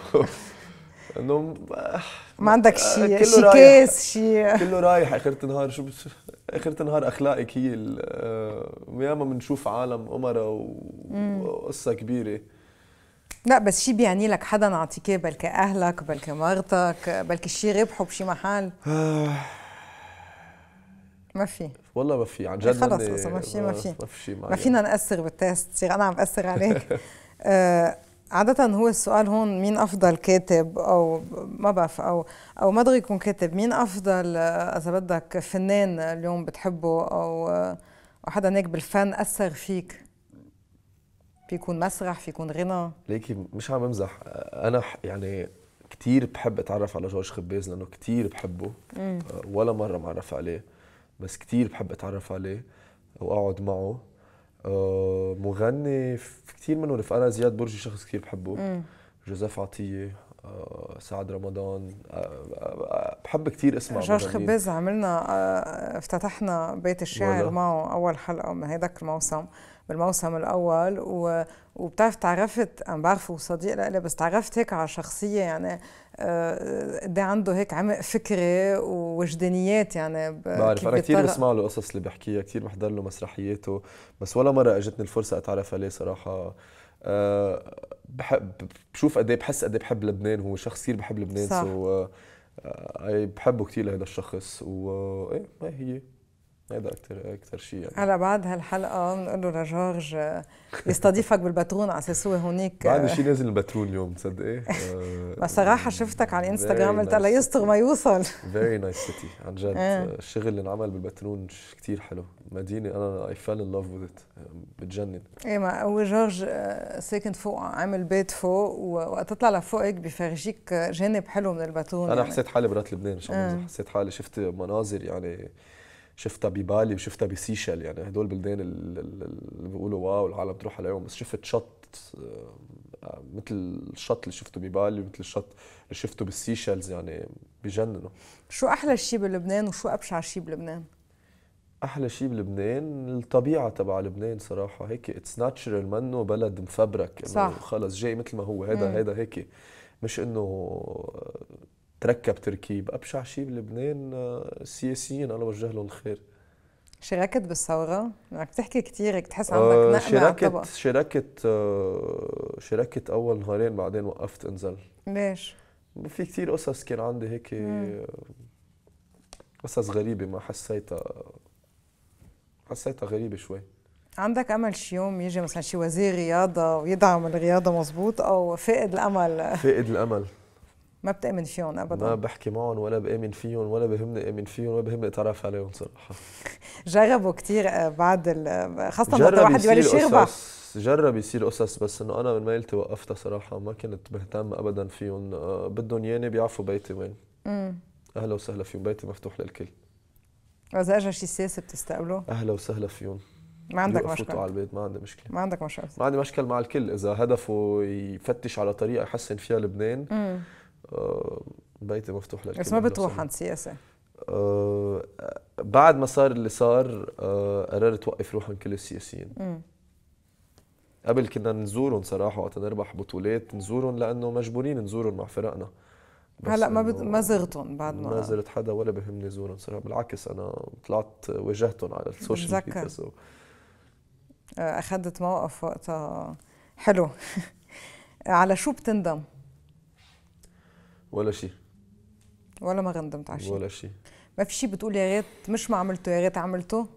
انه ما عندك شيء آه، شي كيس شيء كله رايح اخر النهار شو بس اخر النهار اخلاقك هي آه، ياما بنشوف عالم امراء وقصه كبيره لا بس شي بيعني لك حدا نعطيك بلكي اهلك بلكي مرتك بلكي شي ربحوا بشي محل آه. ما في والله ما في عن إيه، جد خلص ما في ما في ما, في ما فينا ناثر بالتيست انا عم باثر عليك عادة هو السؤال هون مين أفضل كاتب أو ما بعرف أو أو ما دغري يكون كاتب مين أفضل آه، إذا بدك فنان اليوم بتحبه أو آه، أو حدا هيك بالفن أثر فيك فيكون مسرح فيكون غنى ليكي مش عم بمزح أنا يعني كتير بحب أتعرف على جورج خباز لأنه كتير بحبه مم. آه، ولا مرة معرف عليه بس كتير بحب أتعرف عليه وأقعد معه مغني كثير منهم رفقانا زياد برجي شخص كثير بحبه مم. جوزيف عطيه آه، سعد رمضان آه، آه، بحب كثير اسمع جورج خباز عملنا افتتحنا بيت الشعر معه اول حلقه من هيداك الموسم بالموسم الاول و... وبتعرف تعرفت عم بعرفه صديق لي بس تعرفت هيك على شخصيه يعني آه، قد إيه عنده هيك عمق فكري ووجدانيات يعني ب... بعرف انا كثير بسمع له قصص اللي بحكيها كثير بحضر له مسرحياته بس ولا مره اجتني الفرصه اتعرف عليه صراحه أه بحب بشوف قد ايه بحس قد ايه بحب لبنان هو شخص كثير بحب لبنان صح. سو أه, آه، بحبه كثير لهذا الشخص و ايه ما هي هذا اكثر اكثر شيء يعني. على بعد هالحلقه بنقول له لجورج آه، يستضيفك بالباترون على اساس هو هونيك بعد آه، شيء نازل الباترون اليوم تصدقي إيه؟ آه، بس صراحه شفتك على الانستغرام قلت الله يستر ما يوصل فيري نايس سيتي عن جد الشغل اللي انعمل بالباترون كثير حلو مدينه انا اي فال ان لاف وذ ات بتجنن ايه ما هو جورج ساكن فوق عامل بيت فوق ووقت تطلع لفوقك بفرجيك جانب حلو من الباترون انا يعني. حسيت حالي برات لبنان مش حسيت حالي شفت مناظر يعني شفتها ببالي وشفتها بسيشل يعني هدول بلدان اللي بيقولوا واو العالم تروح عليهم بس شفت شط آه، آه، مثل الشط اللي شفته ببالي مثل الشط اللي شفته بالسيشلز يعني بجننوا شو احلى شيء بلبنان وشو ابشع شيء بلبنان؟ احلى شيء بلبنان الطبيعه تبع لبنان صراحه هيك اتس ناتشرال منه بلد مفبرك انه خلص جاي مثل ما هو هذا هذا هيك مش انه تركب تركيب ابشع شيء بلبنان السياسيين آه، الله وجه لهم الخير شاركت بالثورة؟ عم تحكي كثير هيك تحس آه، عندك نقمة شاركت شاركت آه شاركت أول نهارين بعدين وقفت أنزل ليش؟ في كثير قصص كان عندي هيك قصص غريبة ما حسيتها حسيتها غريبة شوي عندك امل شي يوم يجي مثلا شي وزير رياضه ويدعم الرياضه مزبوط او فاقد الامل فاقد الامل ما بتامن فيهم ابدا ما بحكي معهم ولا بامن فيهم ولا بهمني امن فيهم ولا بهمني اتعرف عليهم صراحه جربوا كثير آه، بعد خاصه لما واحد يبلش يربح جرب يصير قصص بس انه انا من ميلتي وقفتها صراحه ما كنت بهتم ابدا فيهم آه، بدهم ياني بيعرفوا بيتي وين اهلا وسهلا فيهم بيتي مفتوح للكل واذا اجى شي سياسي بتستقبله اهلا وسهلا فيهم ما عندك مشكله على البيت ما عندي مشكله ما عندك مشكله ما عندي مشكله مع الكل اذا هدفه يفتش على طريقه يحسن فيها لبنان مم. آه، بيتي مفتوح للكل بس ما بتروح عند سياسه أه بعد ما صار اللي صار أه قررت وقف روح عن كل السياسيين قبل كنا نزورهم صراحه وقت نربح بطولات نزورهم لانه مجبورين نزورهم مع فرقنا هلا ما بد... ما زغتهم بعد ما ما زرت حدا ولا بهمني زورهم صراحه بالعكس انا طلعت واجهتهم على السوشيال ميديا سو آه، اخذت موقف وقتها حلو على شو بتندم؟ ولا شيء ولا ما غندمت على شيء ولا شيء ما في شيء بتقول يا ريت مش ما عملته يا ريت عملته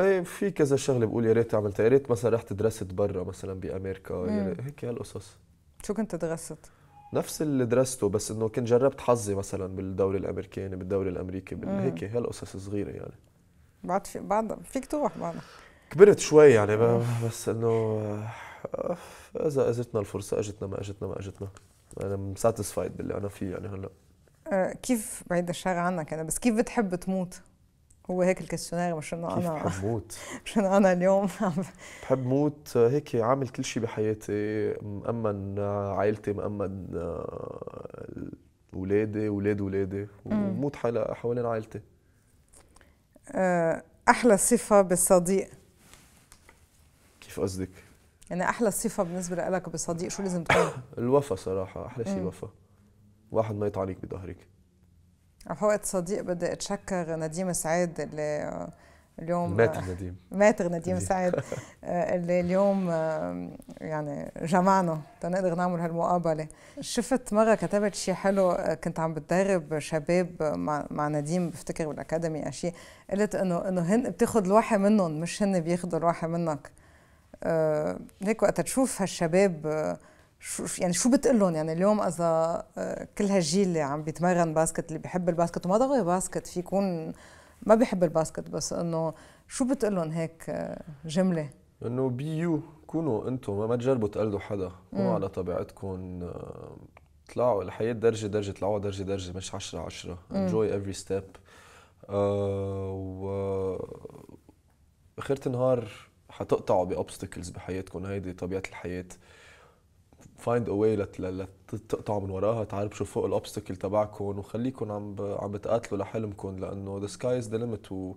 ايه في كذا شغله بقول يا ريت عملتها يا ريت مثلا رحت درست برا مثلا بامريكا هيك هالقصص شو كنت درست؟ نفس اللي درسته بس انه كنت جربت حظي مثلا بالدوري الامريكاني بالدوري الامريكي هيك هالقصص صغيره يعني بعد في بعد فيك تروح بعد كبرت شوي يعني بس انه آه، اذا اجتنا الفرصه اجتنا ما اجتنا ما اجتنا انا ساتيسفايد باللي انا فيه يعني هلا آه، كيف بعيد الشر عنك انا يعني، بس كيف بتحب تموت؟ هو هيك الكستيونير مش انه انا كيف بحب موت مش انه انا اليوم بحب موت آه، هيك عامل كل شيء بحياتي مأمن آه، عائلتي مأمن اولادي اولاد اولادي وموت حوالين عائلتي احلى صفه بالصديق كيف قصدك؟ يعني احلى صفه بالنسبه لك بصديق شو لازم تكون؟ الوفا صراحه احلى شيء وفا واحد ما يطعنك بظهرك على فوقت صديق بدي اتشكر نديم سعيد اللي اليوم مات نديم مات نديم سعيد آه، اللي اليوم آه، يعني جمعنا تنقدر نعمل هالمقابله شفت مره كتبت شيء حلو آه، كنت عم بتدرب شباب مع, مع نديم بفتكر بالاكاديمي او شيء قلت انه انه هن بتاخذ الوحي منهم مش هن بياخذوا الوحي منك آه، هيك وقت تشوف هالشباب آه، شو يعني شو بتقول لهم يعني اليوم اذا آه، كل هالجيل اللي عم بيتمرن باسكت اللي بيحب الباسكت وما ضروري باسكت في يكون ما بيحب الباسكت بس انه شو بتقول لهم هيك جمله انه بي يو كونوا انتم ما تجربوا تقلدوا حدا كونوا على طبيعتكم طلعوا الحياه درجه درجه طلعوا درجه درجه مش 10 10 انجوي افري ستيب و النهار هتقطعوا باوبستكلز بحياتكم هيدي طبيعه الحياه فايند أواي لتقطعوا من وراها شو فوق الاوبستكل تبعكم وخليكم عم عم بتقاتلوا لحلمكم لانه ذا سكاي از ذا ليميت و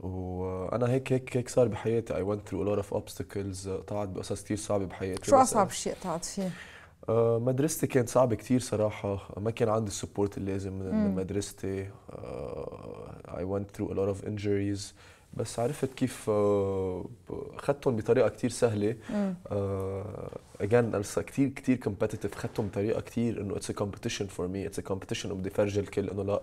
وانا هيك هيك هيك صار بحياتي اي ونت ثرو لوت اوف اوبستكلز قطعت بقصص كثير صعبه بحياتي شو اصعب شيء قطعت فيه؟ آه، مدرستي كانت صعبة كثير صراحة ما كان عندي السبورت اللازم من مدرستي اي ونت ثرو through a lot بس عرفت كيف آه، اخذتهم بطريقه كثير سهله اجان آه، انا كثير كثير كومبتيتف اخذتهم بطريقه كثير انه اتس كومبيتيشن فور مي اتس كومبيتيشن وبدي فرجي الكل انه لا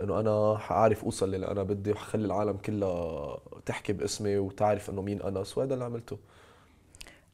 انه انا حعرف اوصل للي انا بدي وحخلي العالم كلها تحكي باسمي وتعرف انه مين انا سو هذا اللي عملته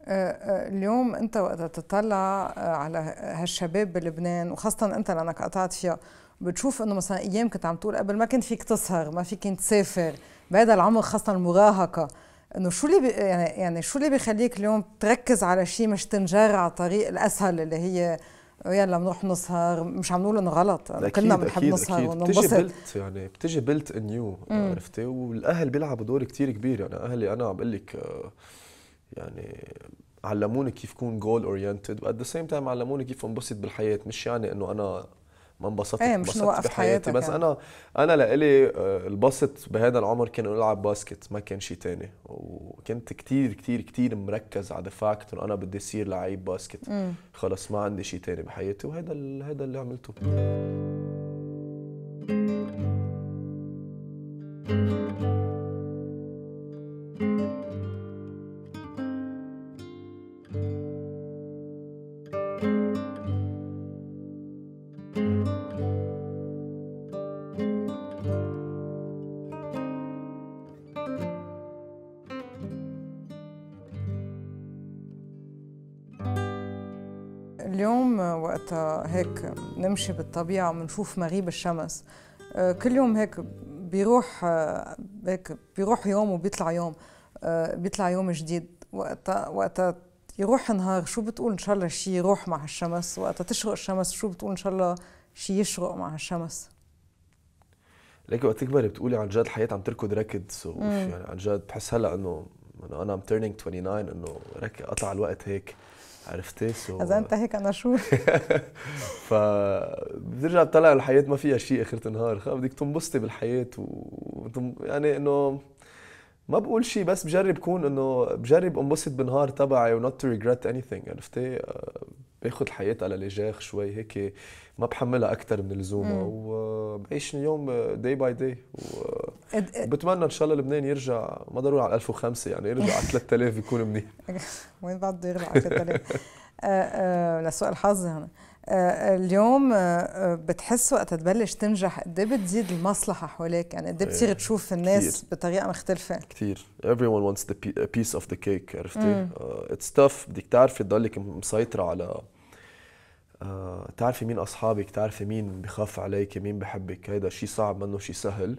آه، اليوم انت وقت تطلع على هالشباب بلبنان وخاصه انت لانك قطعت فيها بتشوف انه مثلا ايام كنت عم تقول قبل ما كنت فيك تسهر ما فيك تسافر بهذا العمر خاصه المراهقه انه شو اللي يعني يعني شو اللي بيخليك اليوم تركز على شيء مش تنجر على الطريق الاسهل اللي هي يلا بنروح نسهر مش عم نقول انه غلط كلنا بنحب نسهر وننبسط بتجي بلت يعني بتجي بلت ان يو عرفتي والاهل بيلعبوا دور كثير كبير يعني اهلي انا عم بقول لك آه، يعني علموني كيف كون جول اورينتد وات ذا سيم تايم علموني كيف انبسط بالحياه مش يعني انه انا ما انبسطت ايه مش نوقف حياتي بس يعني. انا انا لإلي البسط آه، بهذا العمر كان العب باسكت ما كان شيء تاني وكنت كتير كتير كتير مركز على فاكت انه انا بدي اصير لعيب باسكت خلص ما عندي شيء تاني بحياتي وهذا هذا اللي عملته وقت هيك نمشي بالطبيعة ونشوف مغيب الشمس آه، كل يوم هيك بيروح آه، هيك بيروح يوم وبيطلع يوم آه، بيطلع يوم جديد وقت وقت يروح نهار شو بتقول ان شاء الله شيء يروح مع الشمس وقت تشرق الشمس شو بتقول ان شاء الله شيء يشرق مع الشمس لك وقت تكبري بتقولي عن جد الحياه عم تركض ركض سو يعني عن جد بحس هلا انه انا ام تيرنينج 29 انه ركض قطع الوقت هيك عرفتي سو اذا انت هيك انا شو ف بترجع تطلع الحياه ما فيها شيء اخر النهار بدك تنبسطي بالحياه و يعني انه ما بقول شيء بس بجرب كون انه بجرب انبسط بالنهار تبعي ونوت تو ريجريت اني ثينج عرفتي آه، باخذ الحياه على ليجير شوي هيك ما بحملها اكثر من اللزوم وبعيش اليوم داي باي داي وبتمنى ان شاء الله لبنان يرجع ما ضروري على 1005 يعني يرجع على 3000 يكون منيح وين بعد يرجع على 3000 لسوء الحظ هنا اليوم آه، آه، بتحس وقت تبلش تنجح قد ايه بتزيد المصلحه حواليك يعني قد ايه بتصير إيه، تشوف الناس كتير. بطريقه مختلفه كثير everyone wants the piece of the cake عرفتي اتس آه، تاف بدك تعرفي تضلك مسيطره على آه، تعرفي مين اصحابك تعرفي مين بخاف عليك مين بحبك هيدا شيء صعب منه شيء سهل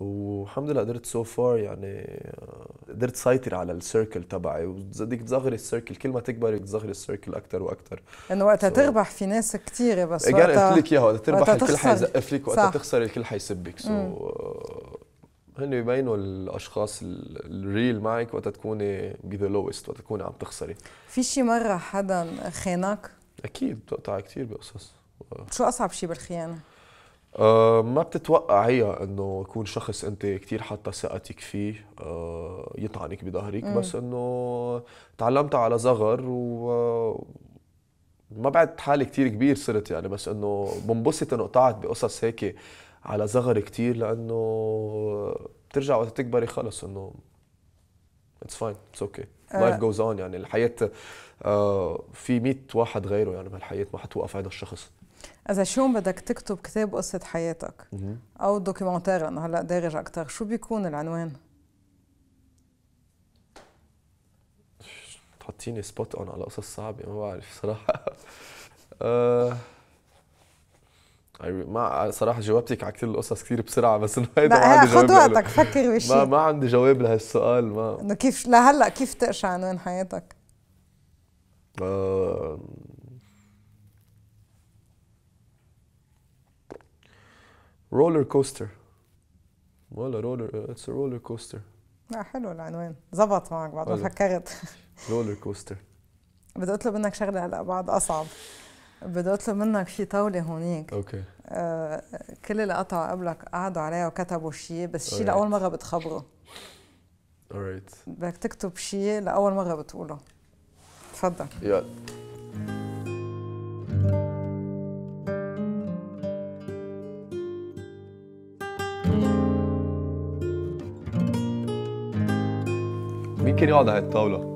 والحمد لله قدرت سو so فار يعني آه، قدرت سيطر على السيركل تبعي وبدك تصغري السيركل كل ما تكبري بتصغري السيركل اكثر واكثر انه وقتها so تربح في ناس كثيره بس وقتها قلت لك اياها وقتها تربح الكل حيزقف لك وقتها تخسري الكل حيسبك سو so آه، هن ببينوا الاشخاص الريل معك وقتها تكوني بذا لوست وقتها تكوني عم تخسري في شي مره حدا خانك اكيد بتقطع كثير بقصص شو اصعب شيء بالخيانه؟ أه ما بتتوقع هي انه يكون شخص انت كثير حاطه ثقتك فيه أه يطعنك بظهرك بس انه تعلمتها على صغر و ما بعد حالي كثير كبير صرت يعني بس انه بنبسط انه قطعت بقصص هيك على صغر كثير لانه بترجع وقت تكبري خلص انه اتس فاين اتس اوكي لايف جوز اون يعني الحياه آه، في 100 واحد غيره يعني بهالحياه ما حتوقف هذا الشخص اذا شو بدك تكتب كتاب قصه حياتك او دوكيومنتير لانه هلا دارج اكثر شو بيكون العنوان تحطيني سبوت اون على قصص صعبه ما بعرف صراحه أه ما صراحة جاوبتك على كل القصص كثير بسرعة بس انه هيدا ما عندي خد وقتك فكر بشيء ما ما عندي جواب لهالسؤال ما انه كيف لهلا كيف تقشع عنوان حياتك؟ رولر كوستر ولا رولر اتس رولر كوستر لا حلو العنوان ظبط معك بعد ما فكرت رولر كوستر بدي اطلب منك شغله هلا بعد اصعب بدي اطلب منك في طاوله هونيك اوكي آه كل اللي قطعوا قبلك قعدوا عليها وكتبوا شيء بس شي لاول مره بتخبره اورايت بدك تكتب شيء لاول مره بتقوله اتفضل يلا مين كان يقعد على الطاوله؟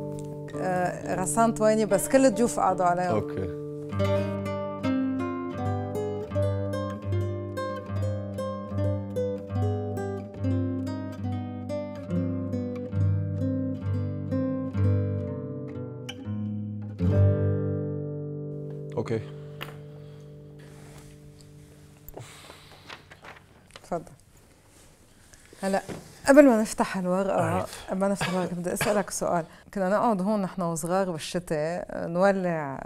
غسان آه، طويني بس كل الضيوف قعدوا عليها اوكي قبل ما نفتح الورقه طيب. قبل ما نفتح الورقه بدي اسالك سؤال كنا نقعد هون نحن وصغار بالشتاء نولع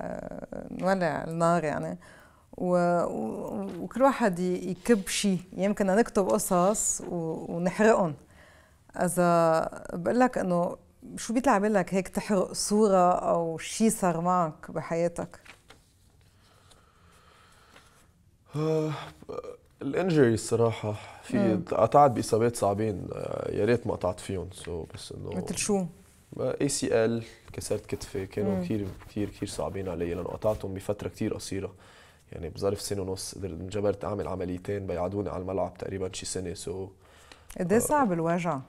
نولع النار يعني و... و... وكل واحد يكب شيء يمكن نكتب قصص و... ونحرقهم اذا بقول لك انه شو بيطلع بالك هيك تحرق صوره او شيء صار معك بحياتك آه، الانجري الصراحه في قطعت باصابات صعبين آه، يا ريت ما قطعت فيهم سو بس انه مثل شو؟ اي سي ال كسرت كتفي كانوا كثير كثير كثير صعبين علي لانه قطعتهم بفتره كثير قصيره يعني بظرف سنه ونص انجبرت اعمل عمليتين بيعدوني على الملعب تقريبا شي سنه سو قد ايه آه، صعب الوجع؟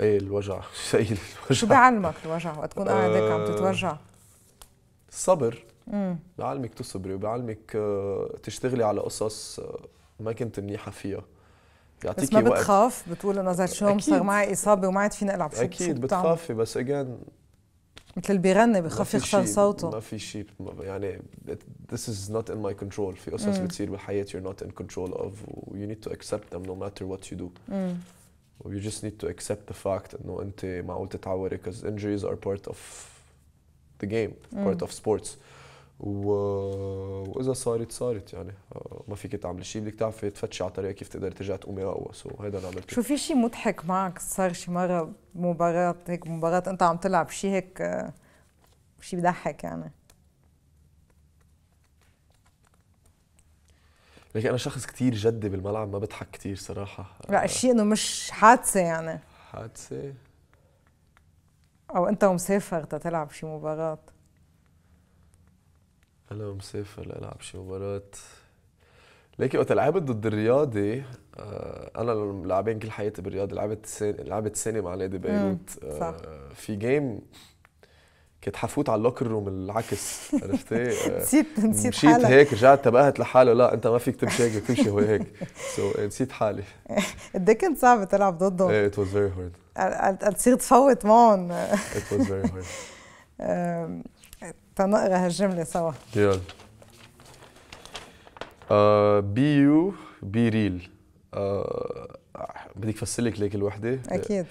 ايه الوجع شيء الوجع شو بيعلمك الوجع وقت تكون قاعد هيك عم آه، تتوجع؟ الصبر بيعلمك تصبري وبيعلمك تشتغلي على قصص ما كنت منيحه فيها بس ما بتخاف بتقول انا زي شو صار معي اصابه وما عاد فيني العب شو اكيد بتخافي بس اجين مثل اللي بيغني بخاف يخسر صوته ما في شيء يعني this is not in my control في قصص بتصير بالحياه you're not in control of you need to accept them no matter what you do مم. you just need to accept the fact انه انت معقول تتعوري because injuries are part of the game part of sports و... واذا صارت صارت يعني آه، ما فيك تعمل شيء بدك تعرفي تفتشي على طريقه كيف تقدري ترجعي تقومي اقوى سو هيدا اللي عملته شو في شيء مضحك معك صار شي مره مباراه هيك مباراه انت عم تلعب شيء هيك آه، شيء بضحك يعني لكن انا شخص كثير جدي بالملعب ما بضحك كثير صراحه لا آه. الشيء انه مش حادثه يعني حادثه او انت ومسافر تلعب شي مباراه انا مسافر لالعب شي مباريات لكن وقت لعبت ضد الرياضي آه، انا لاعبين كل حياتي بالرياضي لعبت سنة لعبت سنه مع نادي بيروت آه، صح. في جيم كنت حفوت على اللوكر روم العكس عرفتي آه، نسيت نسيت مشيت هيك رجعت تبهت لحاله لا انت ما فيك تمشي هيك شيء هو هيك سو so, نسيت حالي قد ايه كان صعب تلعب ضده ايه ات واز فيري هارد تصير تفوت معهم ات واز فيري هارد فنقرا هالجمله سوا يلا بي يو بي ريل بدك بدي لك ليك الوحده اكيد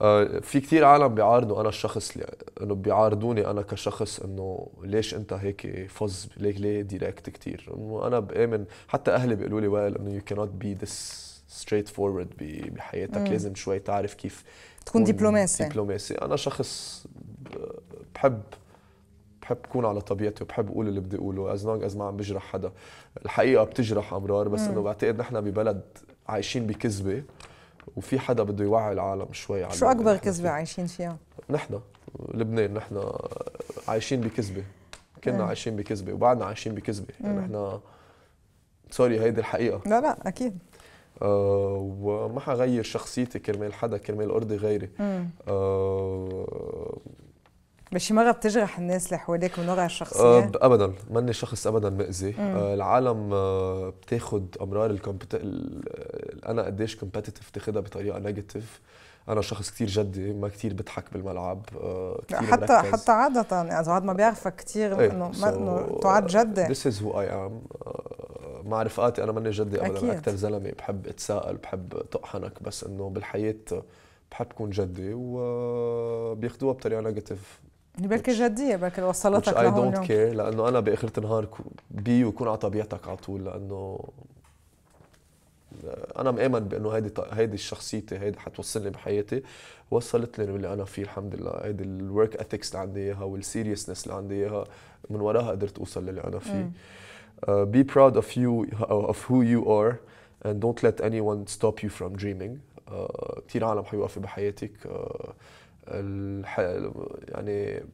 آه في كثير عالم بيعارضوا انا الشخص انه بيعارضوني انا كشخص انه ليش انت هيك فظ ليك ليه دايركت كثير انه انا بامن حتى اهلي بيقولوا لي ويل انه يو كانوت بي ذس ستريت فورورد بحياتك مم. لازم شوي تعرف كيف تكون دبلوماسي دبلوماسي انا شخص بحب بحب كون على طبيعتي وبحب اقول اللي بدي اقوله از لونج از ما عم بجرح حدا الحقيقه بتجرح امرار بس انه بعتقد نحن ببلد عايشين بكذبه وفي حدا بده يوعي العالم شوي على شو اكبر كذبه عايشين فيها نحن لبنان نحن عايشين بكذبه كنا عايشين بكذبه وبعدنا عايشين بكذبه يعني نحن سوري هيدي الحقيقه لا لا اكيد آه وما حغير شخصيتي كرمال حدا كرمال ارضي غيري آه مش مره بتجرح الناس اللي حواليك من وضع الشخصيات؟ آه، ابدا ماني شخص ابدا مأذي آه، العالم آه، بتاخد امرار الكمبت... انا قديش كومبتيتف تاخدها بطريقه نيجاتيف انا شخص كتير جدي ما كتير بضحك بالملعب حتى مركز. حتى عاده يعني سعاد ما بيعرفك كتير ايه. انه so جدي ذس از هو اي ام مع رفقاتي انا ماني جدي ابدا أكيد. اكثر زلمه بحب اتساءل بحب طحنك بس انه بالحياه بحب كون جدي وبياخدوها بطريقه نيجاتيف بركي جديه بركي وصلتك اي دونت كير لانه انا باخره النهار بي وكون على طبيعتك على طول لانه آه، انا مآمن بانه هيدي هيدي شخصيتي هيدي حتوصلني بحياتي وصلتني اللي انا فيه الحمد لله هيدي الورك اثكس اللي عندي اياها والسيريسنس اللي عندي اياها من وراها قدرت اوصل للي انا فيه بي براود اوف يو اوف هو يو ار اند دونت ليت اني ون ستوب يو فروم دريمينج كثير عالم حيوقفوا بحياتك uh, الح... يعني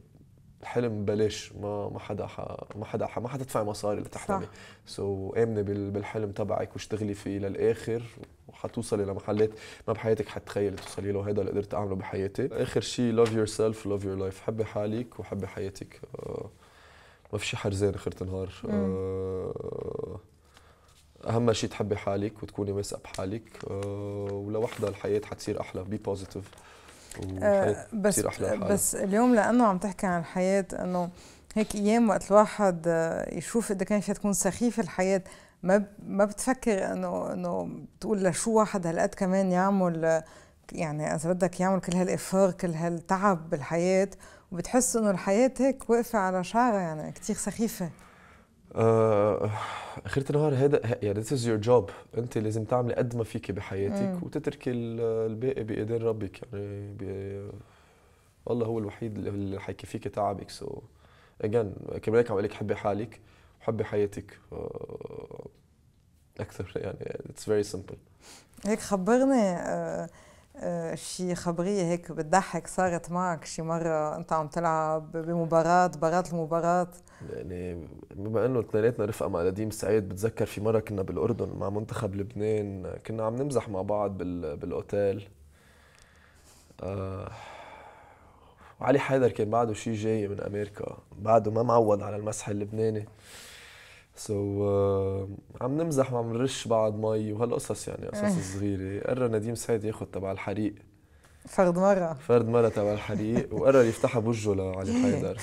الحلم بلاش ما ما حدا ح... ما حدا ح... ما حتدفعي مصاري لتحلمي سو so, امني بال... بالحلم تبعك واشتغلي فيه للاخر وحتوصلي لمحلات ما بحياتك حتتخيلي توصلي له هذا اللي قدرت اعمله بحياتي اخر شيء لاف يور سيلف لاف يور لايف حبي حالك وحبي حياتك آه... ما في شيء حرزان اخر النهار آه... اهم شيء تحبي حالك وتكوني واثقه بحالك آه... ولوحدها الحياه حتصير احلى بي بوزيتيف آه، بس بس اليوم لانه عم تحكي عن الحياه انه هيك ايام وقت الواحد آه، يشوف اذا كان فيها تكون سخيفه الحياه ما ما بتفكر انه انه تقول لشو واحد هالقد كمان يعمل يعني اذا بدك يعمل كل هالافار كل هالتعب بالحياه وبتحس انه الحياه هيك واقفه على شعرها يعني كثير سخيفه آه، اخرة النهار هذا يعني this is your job انت لازم تعملي قد ما فيك بحياتك مم. وتتركي الباقي بايدين ربك يعني الله هو الوحيد اللي حيكفيك تعبك سو اجين كمان هيك عم لك حبي حالك وحبي حياتك آه، اكثر يعني اتس فيري سمبل هيك خبرني آه، شي خبرية هيك بتضحك صارت معك شي مرة أنت عم تلعب بمباراة برات المباراة يعني بما أنه اثنيناتنا رفقة مع نديم سعيد بتذكر في مرة كنا بالأردن مع منتخب لبنان كنا عم نمزح مع بعض بال... بالأوتيل آه وعلي حيدر كان بعده شي جاي من أمريكا بعده ما معود على المسح اللبناني سو so, uh, عم نمزح وعم نرش بعض مي وهالقصص يعني قصص إيه. صغيره قرر نديم سعيد ياخذ تبع الحريق فرد مره فرد مره تبع الحريق وقرر يفتحها بوجهه لعلي إيه. حيدر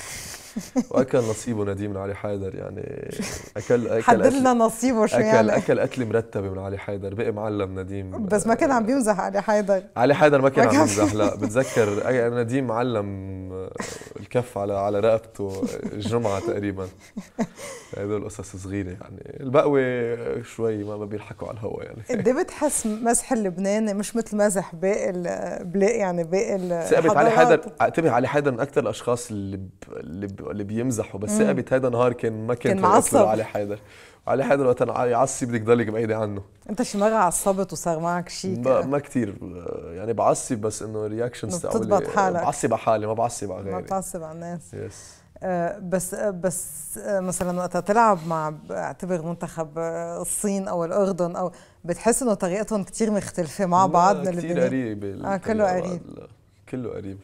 واكل نصيبه نديم من علي حيدر يعني اكل اكل حدد لنا نصيبه شو يعني اكل اكل مرتبه من علي حيدر بقي معلم نديم بس ما كان عم بيمزح علي حيدر علي حيدر ما كان عم بيمزح لا بتذكر نديم معلم آه، الكف على على رقبته آه، الجمعه تقريبا هدول قصص صغيره يعني البقوي شوي ما بيلحقوا على الهوا يعني قد إيه بتحس مزح اللبناني مش مثل مزح باقي بلاقي يعني باقي ثقبت علي حيدر انتبه علي حيدر من اكثر الاشخاص اللي ب... اللي ب... اللي بيمزحوا بس ثابت هذا نهار كان ما كان, كان معصب علي حيدر علي حيدر وقت يعصب بدك تضلك بعيده عنه انت شي مره عصبت وصار معك شيء ما, ما كثير يعني بعصب بس انه رياكشنز تاعولي بتضبط حالك بعصب على حالي ما بعصب على غيري ما بتعصب على الناس يس آه، بس آه، بس آه، مثلا وقت تلعب مع اعتبر منتخب الصين او الاردن او بتحس انه طريقتهم كثير مختلفه مع بعض من كثير قريب اه كله قريب كله قريب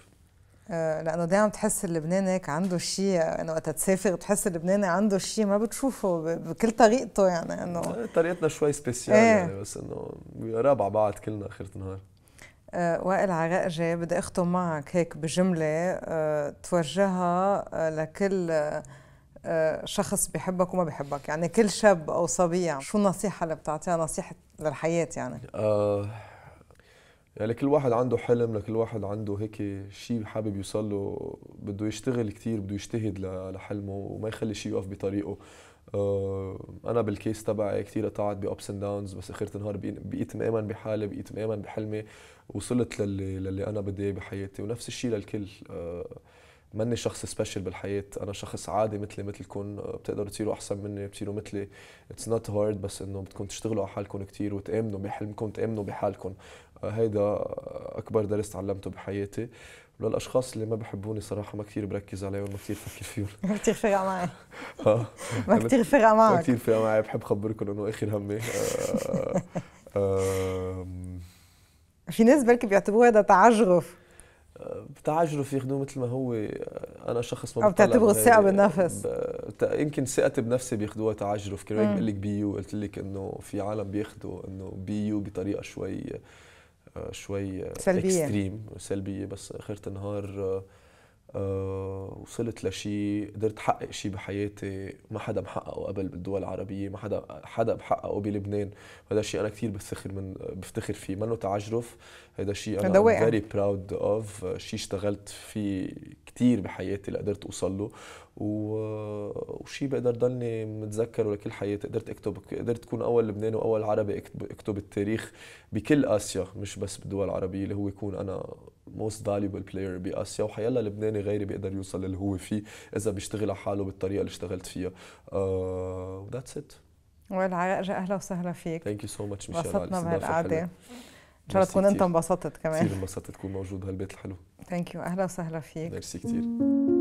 آه، لانه دايما بتحس اللبناني هيك عنده شيء انه وقت تسافر بتحس اللبناني عنده شيء ما بتشوفه بكل طريقته يعني انه آه، طريقتنا شوي سبيسيال ايه. يعني بس انه رابع بعض كلنا اخر النهار أه وائل عراقجي بدي اختم معك هيك بجمله أه توجهها آه، لكل شخص بحبك وما بحبك يعني كل شاب او صبيه شو النصيحه اللي بتعطيها نصيحه للحياه يعني أه يعني كل واحد عنده حلم لكل واحد عنده هيك شيء حابب يوصل له بده يشتغل كثير بده يجتهد لحلمه وما يخلي شيء يقف بطريقه آه، انا بالكيس تبعي كثير قطعت بابس اند داونز بس اخر النهار بقيت مامن بحالي بقيت مامن بحلمي وصلت للي, للي انا بدي اياه بحياتي ونفس الشيء للكل آه، ماني شخص سبيشل بالحياه انا شخص عادي مثلي مثلكم آه، بتقدروا تصيروا احسن مني بتصيروا مثلي اتس نوت هارد بس انه بدكم تشتغلوا على حالكم كثير وتامنوا بحلمكم تامنوا بحالكم هيدا اكبر درس تعلمته بحياتي وللاشخاص اللي ما بحبوني صراحه ما كثير بركز عليهم ما كثير فكر فيهم ما كثير فارقه معي آه. ما يعني كثير فارقه معك ما كثير فارقه معي بحب خبركم انه اخر همي آه، آه، في ناس بركي بيعتبروه هذا تعجرف بتعجرف ياخذوه مثل ما هو انا شخص ما او بتعتبره الثقه بالنفس يمكن ثقتي بنفسي بياخذوها تعجرف كان بقول لك بيو قلت لك انه في عالم بياخذوا انه بيو بطريقه شوي شوي سلبية اكستريم سلبية بس اخرة النهار آه، آه، وصلت لشيء قدرت حقق شيء بحياتي ما حدا محققه قبل بالدول العربية ما حدا حدا محققه بلبنان هذا الشيء أنا كثير بفتخر من بفتخر فيه منه تعجرف هذا الشيء أنا فيري براود أوف شيء اشتغلت فيه كثير بحياتي لقدرت أوصل له وشيء بقدر ضلني متذكره لكل حياتي قدرت اكتب قدرت اكون اول لبناني واول عربي اكتب, اكتب التاريخ بكل اسيا مش بس بالدول العربيه اللي هو يكون انا موست فاليبل بلاير باسيا وحيلا لبناني غيري بيقدر يوصل اللي هو فيه اذا بيشتغل على حاله بالطريقه اللي اشتغلت فيها وذاتس ات وين عياق اهلا وسهلا فيك ثانك يو سو ماتش ميشيل انبسطنا بهالقعده ان شاء الله تكون انت انبسطت كمان كثير انبسطت تكون موجود هالبيت الحلو ثانك يو اهلا وسهلا فيك ميرسي كثير